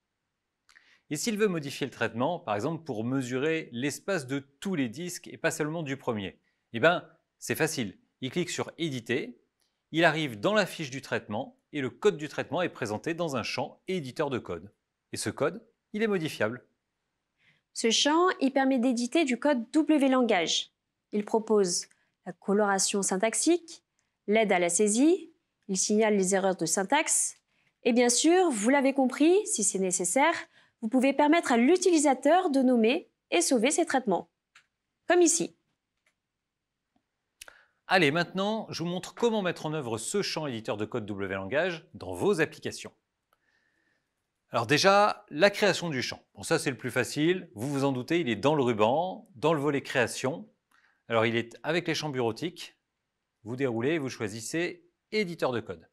Et s'il veut modifier le traitement, par exemple pour mesurer l'espace de tous les disques et pas seulement du premier, eh ben c'est facile. Il clique sur éditer, il arrive dans la fiche du traitement et le code du traitement est présenté dans un champ éditeur de code. Et ce code, il est modifiable. Ce champ, il permet d'éditer du code W Il propose la coloration syntaxique, l'aide à la saisie, il signale les erreurs de syntaxe, et bien sûr, vous l'avez compris, si c'est nécessaire, vous pouvez permettre à l'utilisateur de nommer et sauver ses traitements. Comme ici. Allez, maintenant, je vous montre comment mettre en œuvre ce champ éditeur de code WLangage dans vos applications. Alors déjà, la création du champ. Bon, ça c'est le plus facile, vous vous en doutez, il est dans le ruban, dans le volet création. Alors il est avec les champs bureautiques, vous déroulez, vous choisissez éditeur de code.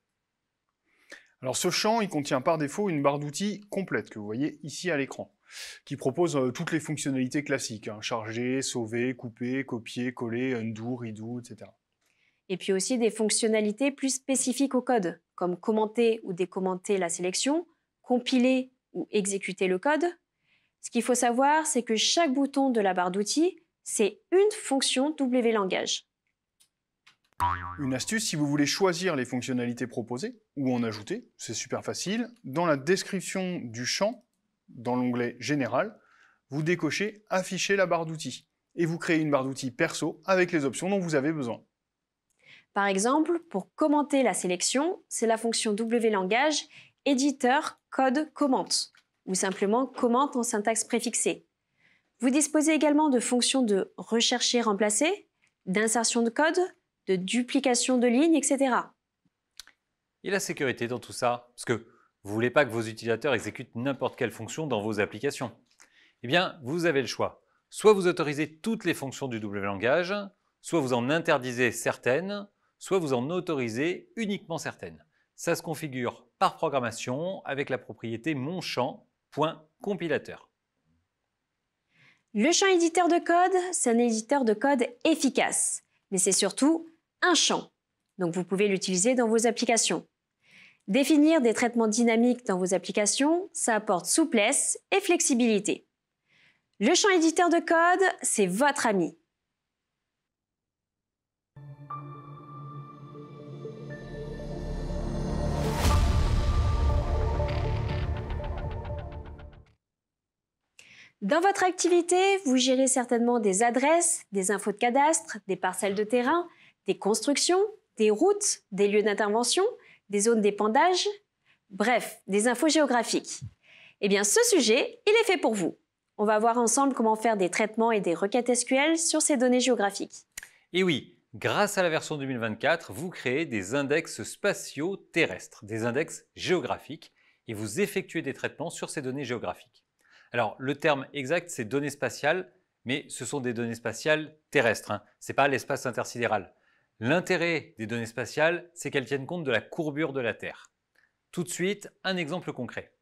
Alors ce champ, il contient par défaut une barre d'outils complète que vous voyez ici à l'écran, qui propose euh, toutes les fonctionnalités classiques, hein, charger, sauver, couper, copier, coller, undo, redo, etc et puis aussi des fonctionnalités plus spécifiques au code, comme commenter ou décommenter la sélection, compiler ou exécuter le code. Ce qu'il faut savoir, c'est que chaque bouton de la barre d'outils, c'est une fonction Wlangage. Une astuce, si vous voulez choisir les fonctionnalités proposées ou en ajouter, c'est super facile. Dans la description du champ, dans l'onglet Général, vous décochez Afficher la barre d'outils et vous créez une barre d'outils perso avec les options dont vous avez besoin. Par exemple, pour commenter la sélection, c'est la fonction wLangage éditeur code commente ou simplement commente en syntaxe préfixée. Vous disposez également de fonctions de rechercher remplacer, d'insertion de code, de duplication de lignes, etc. Et la sécurité dans tout ça Parce que vous ne voulez pas que vos utilisateurs exécutent n'importe quelle fonction dans vos applications. Eh bien, vous avez le choix. Soit vous autorisez toutes les fonctions du double soit vous en interdisez certaines, soit vous en autorisez uniquement certaines. Ça se configure par programmation avec la propriété monchamp.compilateur. Le champ éditeur de code, c'est un éditeur de code efficace, mais c'est surtout un champ, donc vous pouvez l'utiliser dans vos applications. Définir des traitements dynamiques dans vos applications, ça apporte souplesse et flexibilité. Le champ éditeur de code, c'est votre ami. Dans votre activité, vous gérez certainement des adresses, des infos de cadastre, des parcelles de terrain, des constructions, des routes, des lieux d'intervention, des zones d'épandage, bref, des infos géographiques. Eh bien, ce sujet, il est fait pour vous. On va voir ensemble comment faire des traitements et des requêtes SQL sur ces données géographiques. Et oui, grâce à la version 2024, vous créez des index spatiaux terrestres, des index géographiques, et vous effectuez des traitements sur ces données géographiques. Alors, le terme exact, c'est données spatiales, mais ce sont des données spatiales terrestres, hein. ce n'est pas l'espace intersidéral. L'intérêt des données spatiales, c'est qu'elles tiennent compte de la courbure de la Terre. Tout de suite, un exemple concret.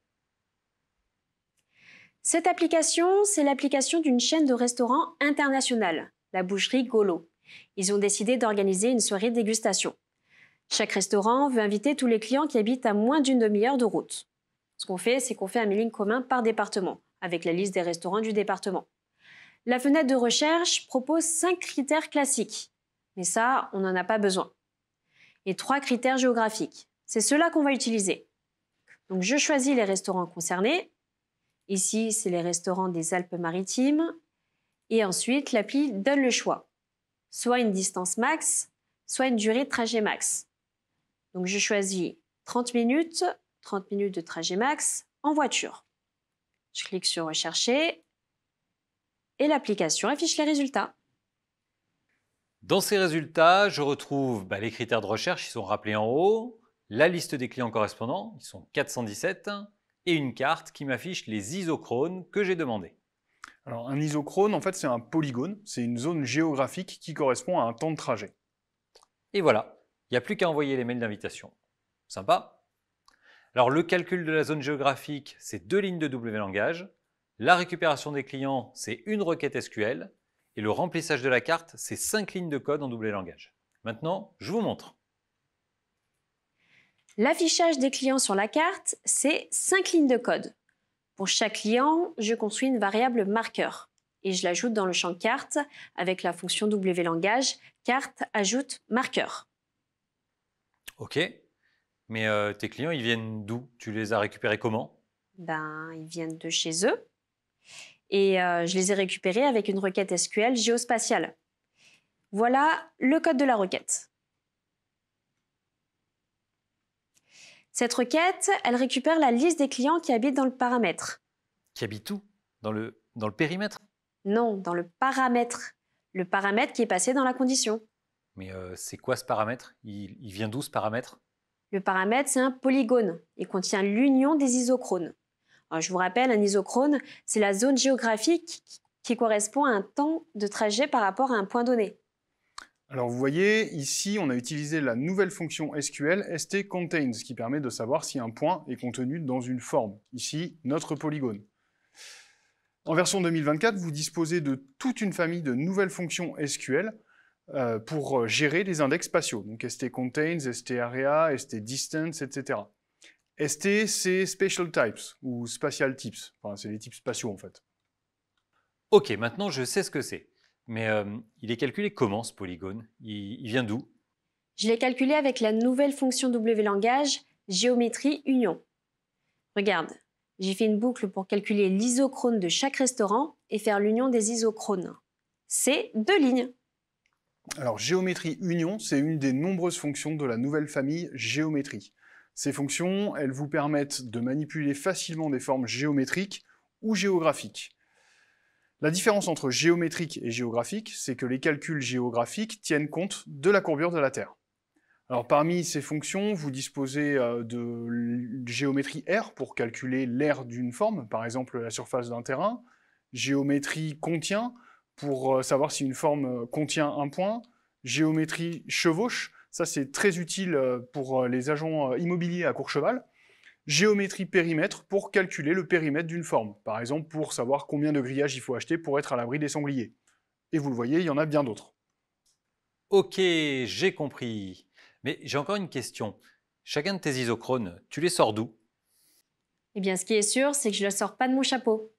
Cette application, c'est l'application d'une chaîne de restaurants internationale, la boucherie Golo. Ils ont décidé d'organiser une soirée de dégustation. Chaque restaurant veut inviter tous les clients qui habitent à moins d'une demi-heure de route. Ce qu'on fait, c'est qu'on fait un mailing commun par département avec la liste des restaurants du département. La fenêtre de recherche propose cinq critères classiques, mais ça, on n'en a pas besoin. Et trois critères géographiques. C'est ceux-là qu'on va utiliser. Donc je choisis les restaurants concernés. Ici, c'est les restaurants des Alpes-Maritimes. Et ensuite, l'appli donne le choix. Soit une distance max, soit une durée de trajet max. Donc je choisis 30 minutes, 30 minutes de trajet max en voiture. Je clique sur Rechercher et l'application affiche les résultats. Dans ces résultats, je retrouve bah, les critères de recherche, qui sont rappelés en haut, la liste des clients correspondants, ils sont 417, et une carte qui m'affiche les isochrones que j'ai demandés. Alors un isochrone, en fait, c'est un polygone, c'est une zone géographique qui correspond à un temps de trajet. Et voilà, il n'y a plus qu'à envoyer les mails d'invitation. Sympa alors le calcul de la zone géographique, c'est deux lignes de W langage. La récupération des clients, c'est une requête SQL. Et le remplissage de la carte, c'est cinq lignes de code en W langage. Maintenant, je vous montre. L'affichage des clients sur la carte, c'est cinq lignes de code. Pour chaque client, je construis une variable marqueur et je l'ajoute dans le champ carte avec la fonction WLangage carte ajoute marqueur. OK. Mais euh, tes clients, ils viennent d'où Tu les as récupérés comment Ben, ils viennent de chez eux. Et euh, je les ai récupérés avec une requête SQL géospatiale. Voilà le code de la requête. Cette requête, elle récupère la liste des clients qui habitent dans le paramètre. Qui habitent où dans le, dans le périmètre Non, dans le paramètre. Le paramètre qui est passé dans la condition. Mais euh, c'est quoi ce paramètre il, il vient d'où ce paramètre le paramètre, c'est un polygone et contient l'union des isochrones. je vous rappelle, un isochrone, c'est la zone géographique qui correspond à un temps de trajet par rapport à un point donné. Alors vous voyez, ici, on a utilisé la nouvelle fonction SQL stContains, qui permet de savoir si un point est contenu dans une forme, ici notre polygone. En version 2024, vous disposez de toute une famille de nouvelles fonctions SQL euh, pour euh, gérer les index spatiaux, donc ST contains, ST area, ST distance, etc. ST, c'est spatial types ou spatial types, c'est les types spatiaux en fait. Ok, maintenant je sais ce que c'est, mais euh, il est calculé comment ce polygone il, vient d'où Je l'ai calculé avec la nouvelle fonction W langage, géométrie union. Regarde, j'ai fait une boucle pour calculer l'isochrone de chaque restaurant et faire l'union des isochrones. C'est deux lignes. Alors géométrie union, c'est une des nombreuses fonctions de la nouvelle famille géométrie. Ces fonctions, elles vous permettent de manipuler facilement des formes géométriques ou géographiques. La différence entre géométrique et géographique, c'est que les calculs géographiques tiennent compte de la courbure de la Terre. Alors parmi ces fonctions, vous disposez euh, de géométrie R pour calculer l'aire d'une forme, par exemple la surface d'un terrain, géométrie contient pour euh, savoir si une forme euh, contient un point. Géométrie chevauche, ça c'est très utile euh, pour les agents immobiliers à court cheval. Géométrie périmètre pour calculer le périmètre d'une forme, par exemple pour savoir combien de grillages il faut acheter pour être à l'abri des sangliers. Et vous le voyez, il y en a bien d'autres. Ok, j'ai compris. Mais j'ai encore une question. Chacun de tes isochrones, tu les sors d'où Eh bien, ce qui est sûr, c'est que je ne le sors pas de mon chapeau.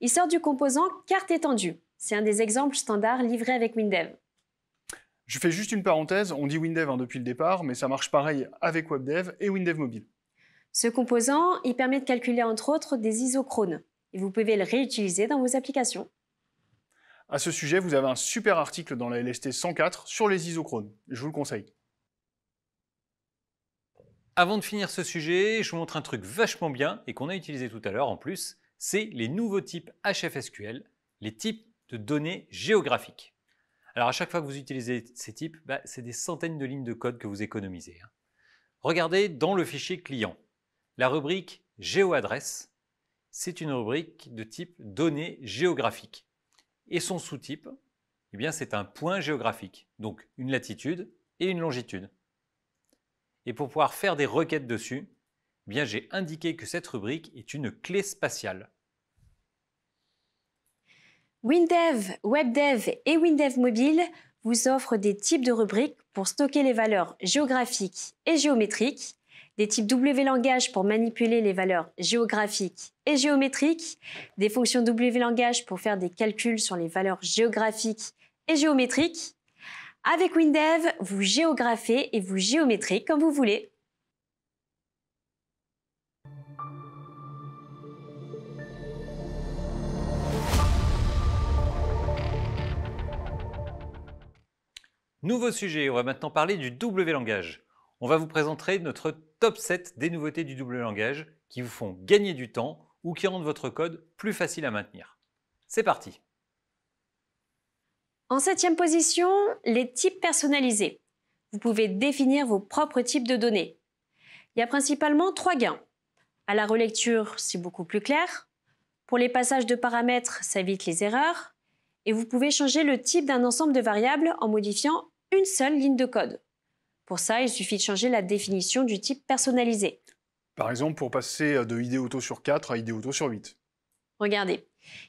Il sort du composant carte étendue. C'est un des exemples standards livrés avec WinDev. Je fais juste une parenthèse, on dit WinDev hein, depuis le départ, mais ça marche pareil avec WebDev et WinDev Mobile. Ce composant, il permet de calculer entre autres des isochrones et vous pouvez le réutiliser dans vos applications. À ce sujet, vous avez un super article dans la LST 104 sur les isochrones. Je vous le conseille. Avant de finir ce sujet, je vous montre un truc vachement bien et qu'on a utilisé tout à l'heure en plus, c'est les nouveaux types HFSQL, les types de données géographiques. Alors à chaque fois que vous utilisez ces types, bah, c'est des centaines de lignes de code que vous économisez. Hein. Regardez dans le fichier client, la rubrique géoadresse, c'est une rubrique de type données géographiques. Et son sous-type, eh bien c'est un point géographique, donc une latitude et une longitude. Et pour pouvoir faire des requêtes dessus, eh bien j'ai indiqué que cette rubrique est une clé spatiale. WinDev, WebDev et WinDev Mobile vous offrent des types de rubriques pour stocker les valeurs géographiques et géométriques, des types WLangage pour manipuler les valeurs géographiques et géométriques, des fonctions WLangage pour faire des calculs sur les valeurs géographiques et géométriques. Avec WinDev, vous géographez et vous géométrez comme vous voulez Nouveau sujet, on va maintenant parler du W langage. On va vous présenter notre top 7 des nouveautés du W langage qui vous font gagner du temps ou qui rendent votre code plus facile à maintenir. C'est parti En septième position, les types personnalisés. Vous pouvez définir vos propres types de données. Il y a principalement trois gains. À la relecture, c'est beaucoup plus clair. Pour les passages de paramètres, ça évite les erreurs. Et vous pouvez changer le type d'un ensemble de variables en modifiant une seule ligne de code. Pour ça, il suffit de changer la définition du type personnalisé. Par exemple, pour passer de ID auto sur 4 à ID auto sur 8. Regardez,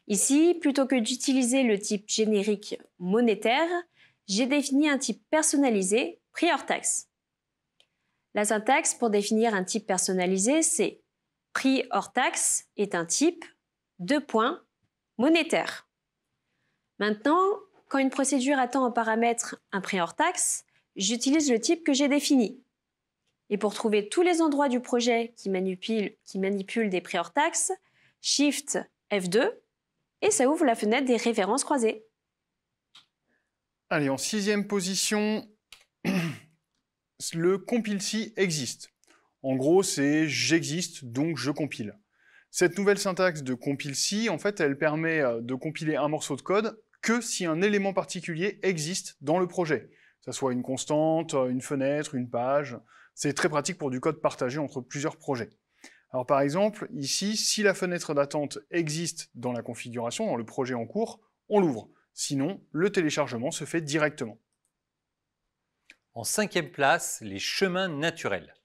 ici, plutôt que d'utiliser le type générique monétaire, j'ai défini un type personnalisé prix hors taxe. La syntaxe pour définir un type personnalisé, c'est prix hors taxe est un type, deux points, monétaire. Maintenant, quand une procédure attend en paramètre un prix hors taxe, j'utilise le type que j'ai défini. Et pour trouver tous les endroits du projet qui manipulent, qui manipulent des prix hors taxe, Shift F2 et ça ouvre la fenêtre des références croisées. Allez, en sixième position, le compile-si existe. En gros, c'est j'existe, donc je compile. Cette nouvelle syntaxe de compile-si, en fait, elle permet euh, de compiler un morceau de code que si un élément particulier existe dans le projet, que ce soit une constante, une fenêtre, une page. C'est très pratique pour du code partagé entre plusieurs projets. Alors par exemple, ici, si la fenêtre d'attente existe dans la configuration, dans le projet en cours, on l'ouvre. Sinon, le téléchargement se fait directement. En cinquième place, les chemins naturels.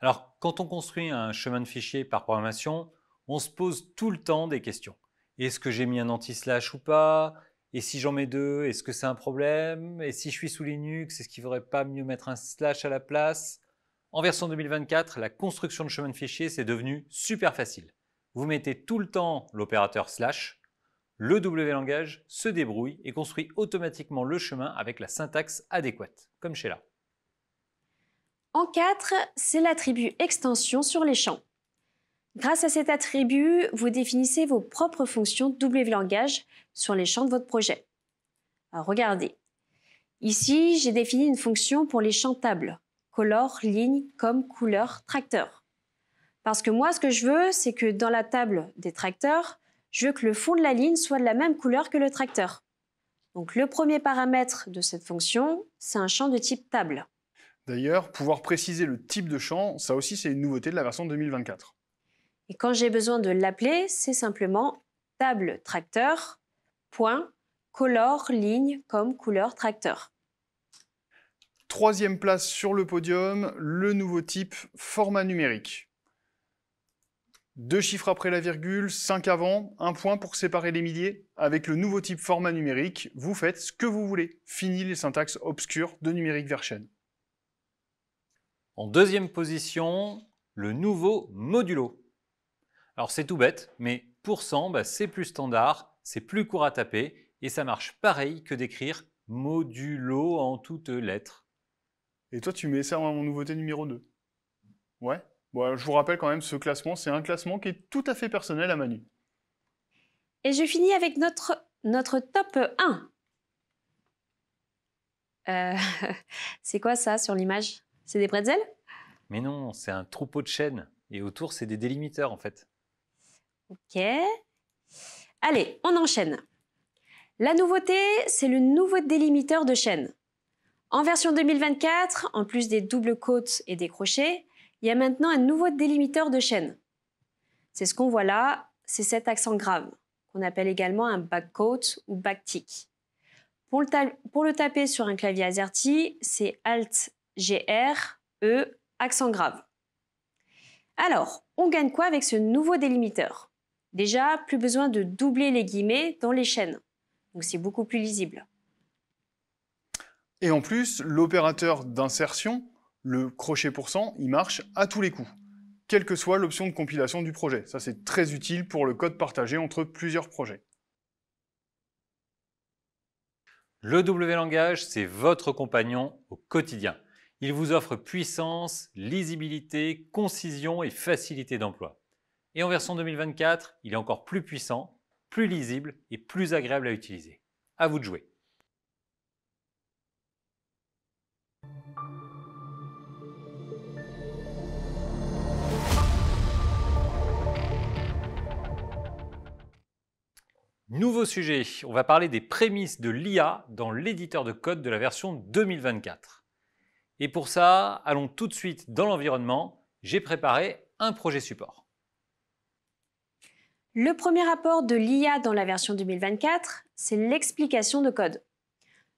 Alors, quand on construit un chemin de fichier par programmation, on se pose tout le temps des questions est-ce que j'ai mis un anti-slash ou pas Et si j'en mets deux, est-ce que c'est un problème Et si je suis sous Linux, est-ce qu'il ne faudrait pas mieux mettre un slash à la place En version 2024, la construction de chemin de fichier, c'est devenu super facile. Vous mettez tout le temps l'opérateur slash, le W langage se débrouille et construit automatiquement le chemin avec la syntaxe adéquate, comme chez là. En 4, c'est l'attribut extension sur les champs. Grâce à cet attribut, vous définissez vos propres fonctions double langage sur les champs de votre projet. Alors regardez. Ici, j'ai défini une fonction pour les champs table, color, ligne, comme, couleur, tracteur. Parce que moi, ce que je veux, c'est que dans la table des tracteurs, je veux que le fond de la ligne soit de la même couleur que le tracteur. Donc le premier paramètre de cette fonction, c'est un champ de type table. D'ailleurs, pouvoir préciser le type de champ, ça aussi c'est une nouveauté de la version 2024. Et quand j'ai besoin de l'appeler, c'est simplement table tracteur point color ligne comme couleur tracteur. Troisième place sur le podium, le nouveau type format numérique. Deux chiffres après la virgule, cinq avant, un point pour séparer les milliers. Avec le nouveau type format numérique, vous faites ce que vous voulez. Fini les syntaxes obscures de numérique Version. En deuxième position, le nouveau modulo. Alors c'est tout bête, mais pour bah, c'est plus standard, c'est plus court à taper, et ça marche pareil que d'écrire modulo en toutes lettres. Et toi, tu mets ça en nouveauté numéro 2 Ouais bon, Je vous rappelle quand même, ce classement, c'est un classement qui est tout à fait personnel à Manu. Et je finis avec notre, notre top 1. Euh, c'est quoi ça sur l'image C'est des pretzels Mais non, c'est un troupeau de chênes. Et autour, c'est des délimiteurs en fait. Ok. Allez, on enchaîne. La nouveauté, c'est le nouveau délimiteur de chaîne. En version 2024, en plus des doubles côtes et des crochets, il y a maintenant un nouveau délimiteur de chaîne. C'est ce qu'on voit là, c'est cet accent grave, qu'on appelle également un back ou back tick. Pour le, taper sur un clavier AZERTY, c'est Alt GR E accent grave. Alors, on gagne quoi avec ce nouveau délimiteur Déjà, plus besoin de doubler les guillemets dans les chaînes. Donc c'est beaucoup plus lisible. Et en plus, l'opérateur d'insertion, le crochet pour cent, il marche à tous les coups, quelle que soit l'option de compilation du projet. Ça, c'est très utile pour le code partagé entre plusieurs projets. Le W langage, c'est votre compagnon au quotidien. Il vous offre puissance, lisibilité, concision et facilité d'emploi. Et en version 2024, il est encore plus puissant, plus lisible et plus agréable à utiliser. À vous de jouer. Nouveau sujet, on va parler des prémices de l'IA dans l'éditeur de code de la version 2024. Et pour ça, allons tout de suite dans l'environnement, j'ai préparé un projet support. Le premier rapport de l'IA dans la version 2024, c'est l'explication de code.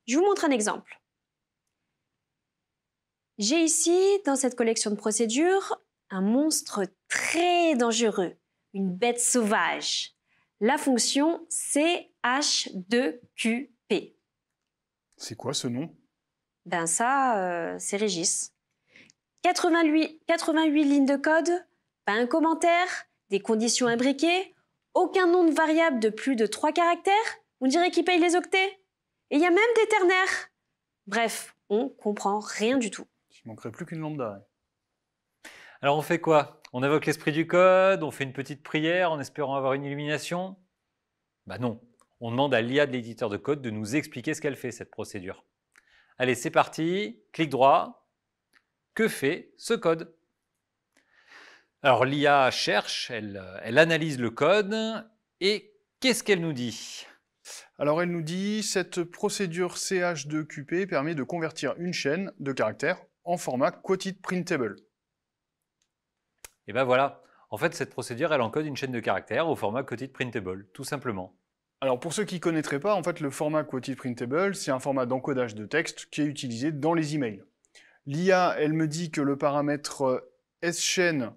Je vous montre un exemple. J'ai ici, dans cette collection de procédures, un monstre très dangereux, une bête sauvage. La fonction CH2QP. C'est quoi ce nom Ben ça, euh, c'est Régis. 88 lignes de code, pas un commentaire, des conditions imbriquées, aucun nom de variable de plus de 3 caractères, on dirait qu'il paye les octets. Et il y a même des ternaires. Bref, on comprend rien du tout. Il manquerait plus qu'une lampe d'arrêt. Alors on fait quoi On évoque l'esprit du code, on fait une petite prière en espérant avoir une illumination Bah non, on demande à l'IA de l'éditeur de code de nous expliquer ce qu'elle fait, cette procédure. Allez, c'est parti, clic droit. Que fait ce code alors l'IA cherche, euh, elle, analyse le code et qu'est-ce qu'elle nous dit Alors elle nous dit cette procédure CH2QP permet de convertir une chaîne de caractères en format quoted printable. Et eh ben voilà, en fait cette procédure elle encode une chaîne de caractères au format quoted printable, tout simplement. Alors pour ceux qui ne connaîtraient pas, en fait le format quoted printable, c'est un format d'encodage de texte qui est utilisé dans les emails. L'IA, elle me dit que le paramètre euh, chaîne,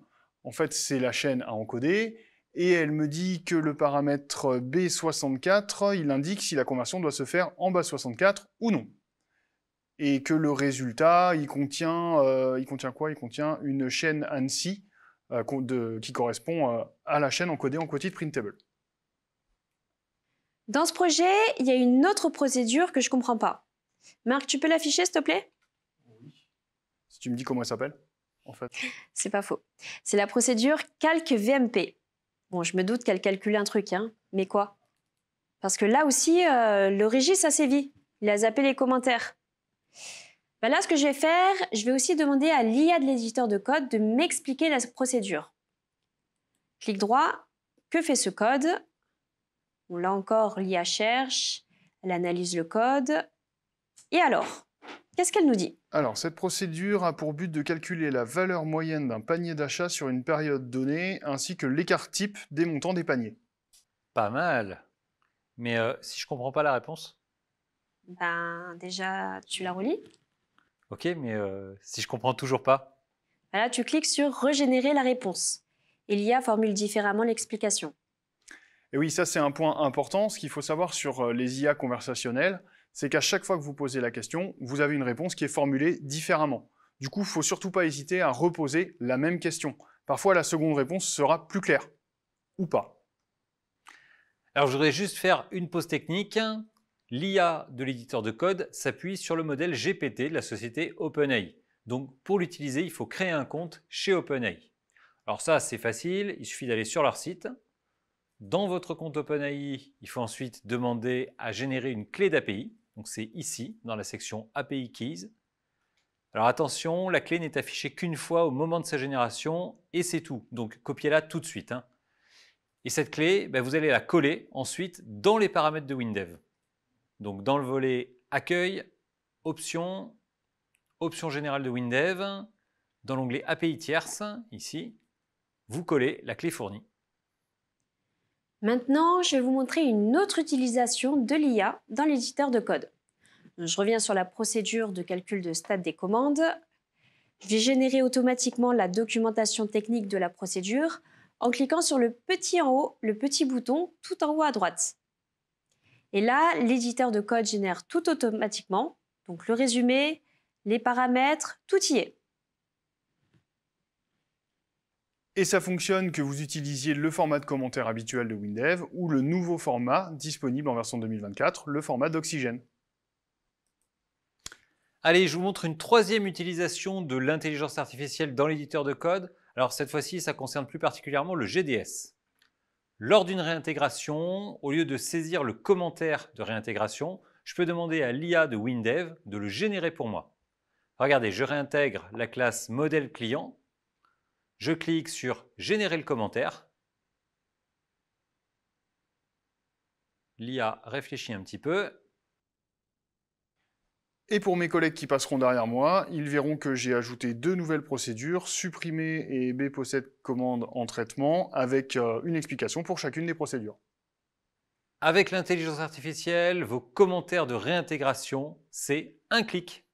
en fait, c'est la chaîne à encoder. Et elle me dit que le paramètre B64, il indique si la conversion doit se faire en bas 64 ou non. Et que le résultat, il contient, euh, il contient quoi Il contient une chaîne ANSI euh, qui correspond euh, à la chaîne encodée en Quotid printable. Dans ce projet, il y a une autre procédure que je ne comprends pas. Marc, tu peux l'afficher, s'il te plaît Oui. Si tu me dis comment elle s'appelle c'est pas faux. C'est la procédure calque VMP. Bon, je me doute qu'elle calcule un truc, hein. mais quoi Parce que là aussi, euh, le Régis a sévi. Il a zappé les commentaires. Bah là, ce que je vais faire, je vais aussi demander à l'IA de l'éditeur de code de m'expliquer la procédure. Clic droit, que fait ce code Là encore, l'IA cherche, elle analyse le code. Et alors, qu'est-ce qu'elle nous dit alors, cette procédure a pour but de calculer la valeur moyenne d'un panier d'achat sur une période donnée, ainsi que l'écart type des montants des paniers. Pas mal. Mais euh, si je comprends pas la réponse Ben, déjà, tu la relis Ok, mais euh, si je comprends toujours pas ben Là, tu cliques sur Régénérer la réponse. Et l'IA formule différemment l'explication. Et oui, ça c'est un point important. Ce qu'il faut savoir sur euh, les IA conversationnelles, c'est qu'à chaque fois que vous posez la question, vous avez une réponse qui est formulée différemment. Du coup, il ne faut surtout pas hésiter à reposer la même question. Parfois, la seconde réponse sera plus claire, ou pas. Alors, je voudrais juste faire une pause technique. L'IA de l'éditeur de code s'appuie sur le modèle GPT de la société OpenAI. Donc, pour l'utiliser, il faut créer un compte chez OpenAI. Alors ça, c'est facile, il suffit d'aller sur leur site. Dans votre compte OpenAI, il faut ensuite demander à générer une clé d'API. Donc c'est ici, dans la section API Keys. Alors attention, la clé n'est affichée qu'une fois au moment de sa génération et c'est tout. Donc copiez-la tout de suite. Hein. Et cette clé, ben, vous allez la coller ensuite dans les paramètres de WinDev. Donc dans le volet Accueil, Options, Options générales de WinDev, dans l'onglet API tierce, ici, vous collez la clé fournie. Maintenant, je vais vous montrer une autre utilisation de l'IA dans l'éditeur de code. Je reviens sur la procédure de calcul de stade des commandes. Je vais générer automatiquement la documentation technique de la procédure en cliquant sur le petit en haut, le petit bouton tout en haut à droite. Et là, l'éditeur de code génère tout automatiquement, donc le résumé, les paramètres, tout y est. Et ça fonctionne que vous utilisiez le format de commentaire habituel de WinDev ou le nouveau format disponible en version 2024, le format d'Oxygène. Allez, je vous montre une troisième utilisation de l'intelligence artificielle dans l'éditeur de code. Alors cette fois-ci, ça concerne plus particulièrement le GDS. Lors d'une réintégration, au lieu de saisir le commentaire de réintégration, je peux demander à l'IA de WinDev de le générer pour moi. Regardez, je réintègre la classe modèle client je clique sur Générer le commentaire. L'IA réfléchit un petit peu. Et pour mes collègues qui passeront derrière moi, ils verront que j'ai ajouté deux nouvelles procédures, supprimer et B possède commande en traitement, avec euh, une explication pour chacune des procédures. Avec l'intelligence artificielle, vos commentaires de réintégration, c'est un clic.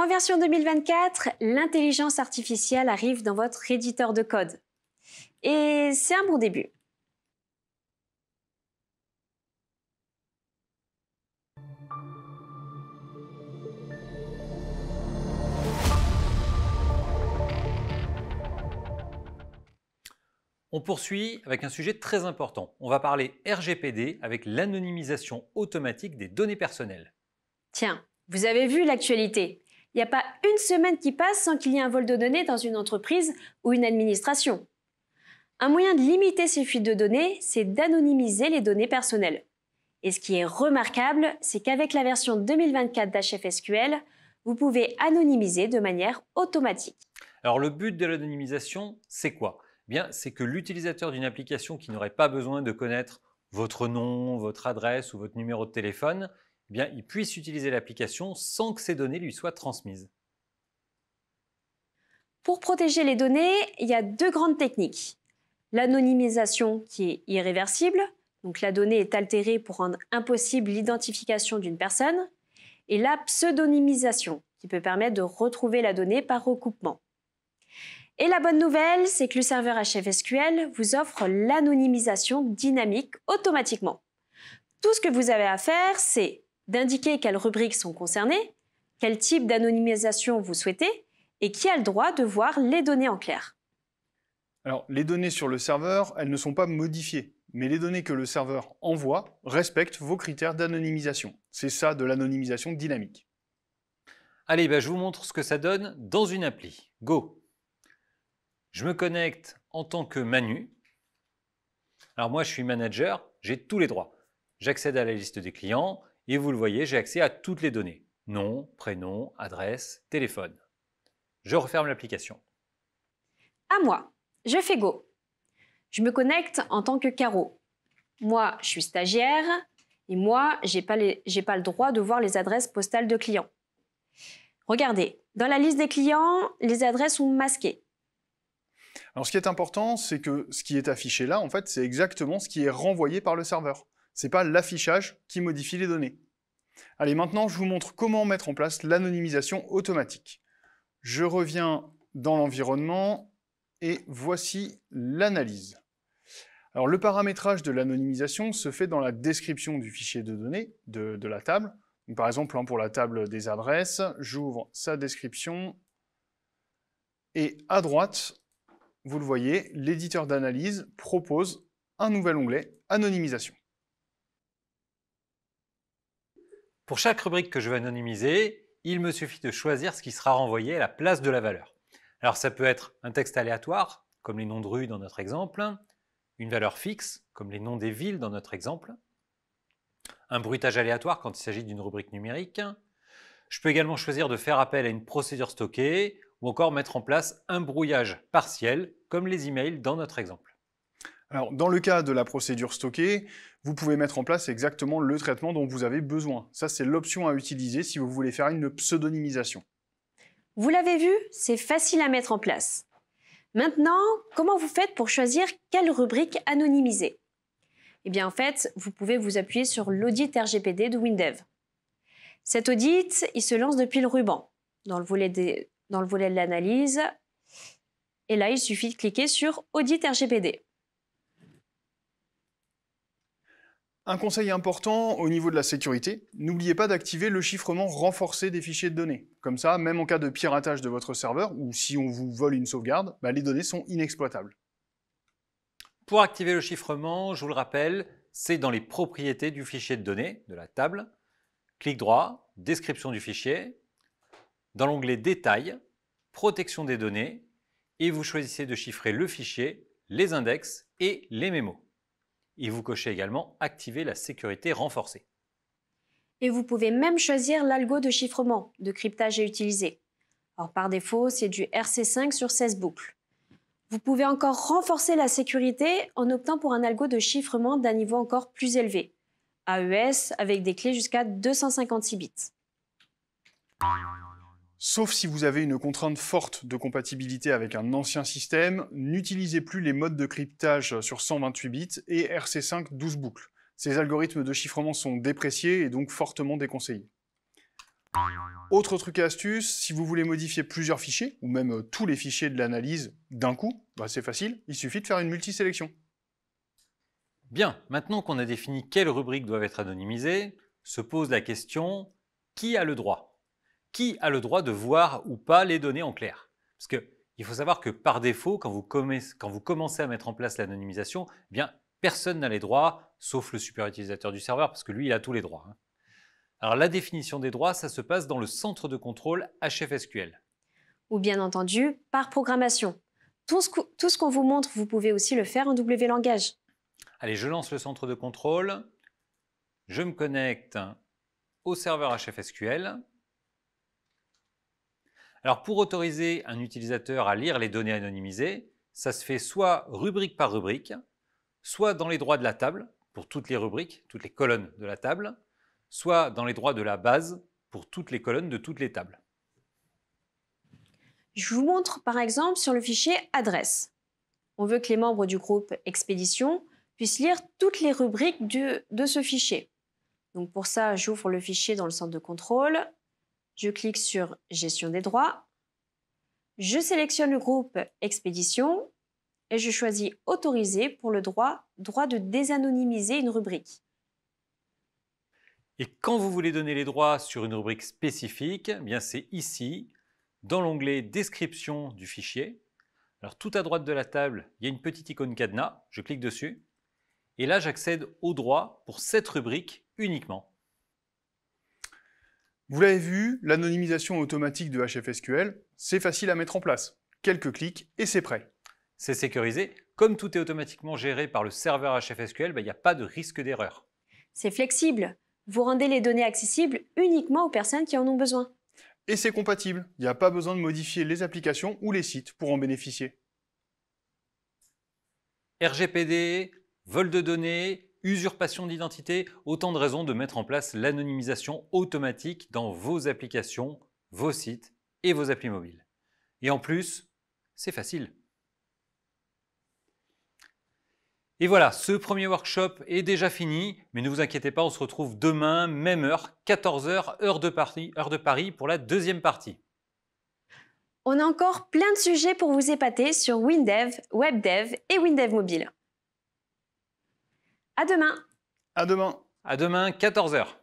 En version 2024, l'intelligence artificielle arrive dans votre éditeur de code. Et c'est un bon début. On poursuit avec un sujet très important. On va parler RGPD avec l'anonymisation automatique des données personnelles. Tiens, vous avez vu l'actualité. Il n'y a pas une semaine qui passe sans qu'il y ait un vol de données dans une entreprise ou une administration. Un moyen de limiter ces fuites de données, c'est d'anonymiser les données personnelles. Et ce qui est remarquable, c'est qu'avec la version 2024 d'HFSQL, vous pouvez anonymiser de manière automatique. Alors le but de l'anonymisation, c'est quoi eh Bien, c'est que l'utilisateur d'une application qui n'aurait pas besoin de connaître votre nom, votre adresse ou votre numéro de téléphone eh il puisse utiliser l'application sans que ces données lui soient transmises. Pour protéger les données, il y a deux grandes techniques. L'anonymisation qui est irréversible, donc la donnée est altérée pour rendre impossible l'identification d'une personne, et la pseudonymisation qui peut permettre de retrouver la donnée par recoupement. Et la bonne nouvelle, c'est que le serveur HFSQL vous offre l'anonymisation dynamique automatiquement. Tout ce que vous avez à faire, c'est d'indiquer quelles rubriques sont concernées, quel type d'anonymisation vous souhaitez et qui a le droit de voir les données en clair. Alors, les données sur le serveur, elles ne sont pas modifiées, mais les données que le serveur envoie respectent vos critères d'anonymisation. C'est ça de l'anonymisation dynamique. Allez, bah, je vous montre ce que ça donne dans une appli. Go Je me connecte en tant que Manu. Alors moi, je suis manager, j'ai tous les droits. J'accède à la liste des clients, et vous le voyez, j'ai accès à toutes les données. Nom, prénom, adresse, téléphone. Je referme l'application. À moi, je fais Go. Je me connecte en tant que Caro. Moi, je suis stagiaire et moi, je n'ai pas, pas le droit de voir les adresses postales de clients. Regardez, dans la liste des clients, les adresses sont masquées. Alors ce qui est important, c'est que ce qui est affiché là, en fait, c'est exactement ce qui est renvoyé par le serveur n'est pas l'affichage qui modifie les données. Allez, maintenant, je vous montre comment mettre en place l'anonymisation automatique. Je reviens dans l'environnement et voici l'analyse. Alors, le paramétrage de l'anonymisation se fait dans la description du fichier de données de, la table. par exemple, hein, pour la table des adresses, j'ouvre sa description et à droite, vous le voyez, l'éditeur d'analyse propose un nouvel onglet, anonymisation. Pour chaque rubrique que je vais anonymiser, il me suffit de choisir ce qui sera renvoyé à la place de la valeur. Alors ça peut être un texte aléatoire, comme les noms de rue dans notre exemple, une valeur fixe, comme les noms des villes dans notre exemple, un bruitage aléatoire quand il s'agit d'une rubrique numérique. Je peux également choisir de faire appel à une procédure stockée ou encore mettre en place un brouillage partiel, comme les emails dans notre exemple. Alors, dans le cas de la procédure stockée, vous pouvez mettre en place exactement le traitement dont vous avez besoin. Ça, c'est l'option à utiliser si vous voulez faire une pseudonymisation. Vous l'avez vu, c'est facile à mettre en place. Maintenant, comment vous faites pour choisir quelle rubrique anonymiser Eh bien, en fait, vous pouvez vous appuyer sur l'audit RGPD de WinDev. Cet audit, il se lance depuis le ruban, dans le volet, dans le volet de l'analyse. Et là, il suffit de cliquer sur Audit RGPD. Un conseil important au niveau de la sécurité, n'oubliez pas d'activer le chiffrement renforcé des fichiers de données. Comme ça, même en cas de piratage de votre serveur, ou si on vous vole une sauvegarde, bah, les données sont inexploitables. Pour activer le chiffrement, je vous le rappelle, c'est dans les propriétés du fichier de données, de la table. Clic droit, description du fichier. Dans l'onglet Détails, protection des données, et vous choisissez de chiffrer le fichier, les index et les mémos. Et vous cochez également Activer la sécurité renforcée. Et vous pouvez même choisir l'algo de chiffrement, de cryptage à utiliser. Or, par défaut, c'est du RC5 sur 16 boucles. Vous pouvez encore renforcer la sécurité en optant pour un algo de chiffrement d'un niveau encore plus élevé, AES avec des clés jusqu'à 256 bits. Sauf si vous avez une contrainte forte de compatibilité avec un ancien système, n'utilisez plus les modes de cryptage sur 128 bits et RC5 12 boucles. Ces algorithmes de chiffrement sont dépréciés et donc fortement déconseillés. Autre truc et astuce, si vous voulez modifier plusieurs fichiers, ou même euh, tous les fichiers de l'analyse d'un coup, bah, c'est facile, il suffit de faire une multisélection. Bien, maintenant qu'on a défini quelles rubriques doivent être anonymisées, se pose la question qui a le droit qui a le droit de voir ou pas les données en clair Parce qu'il faut savoir que par défaut, quand vous, commencez à mettre en place l'anonymisation, eh bien personne n'a les droits, sauf le super-utilisateur du serveur, parce que lui, il a tous les droits. Hein. Alors la définition des droits, ça se passe dans le centre de contrôle HFSQL. Ou bien entendu, par programmation. Tout ce qu'on vous montre, vous pouvez aussi le faire en W langage. Allez, je lance le centre de contrôle. Je me connecte au serveur HFSQL. Alors pour autoriser un utilisateur à lire les données anonymisées, ça se fait soit rubrique par rubrique, soit dans les droits de la table, pour toutes les rubriques, toutes les colonnes de la table, soit dans les droits de la base, pour toutes les colonnes de toutes les tables. Je vous montre par exemple sur le fichier adresse. On veut que les membres du groupe expédition puissent lire toutes les rubriques de, ce fichier. Donc pour ça, j'ouvre le fichier dans le centre de contrôle, je clique sur Gestion des droits. Je sélectionne le groupe Expédition et je choisis Autoriser pour le droit droit de désanonymiser une rubrique. Et quand vous voulez donner les droits sur une rubrique spécifique, eh bien c'est ici, dans l'onglet Description du fichier. Alors tout à droite de la table, il y a une petite icône cadenas, je clique dessus, et là j'accède aux droits pour cette rubrique uniquement. Vous l'avez vu, l'anonymisation automatique de HFSQL, c'est facile à mettre en place. Quelques clics et c'est prêt. C'est sécurisé. Comme tout est automatiquement géré par le serveur HFSQL, bah, il n'y a pas de risque d'erreur. C'est flexible. Vous rendez les données accessibles uniquement aux personnes qui en ont besoin. Et c'est compatible. Il n'y a pas besoin de modifier les applications ou les sites pour en bénéficier. RGPD, vol de données, usurpation d'identité, autant de raisons de mettre en place l'anonymisation automatique dans vos applications, vos sites et vos applis mobiles. Et en plus, c'est facile. Et voilà, ce premier workshop est déjà fini, mais ne vous inquiétez pas, on se retrouve demain, même heure, 14h, heure de Paris, heure de Paris pour la deuxième partie. On a encore plein de sujets pour vous épater sur WinDev, WebDev et WinDev Mobile. À demain. À demain. À demain, 14h.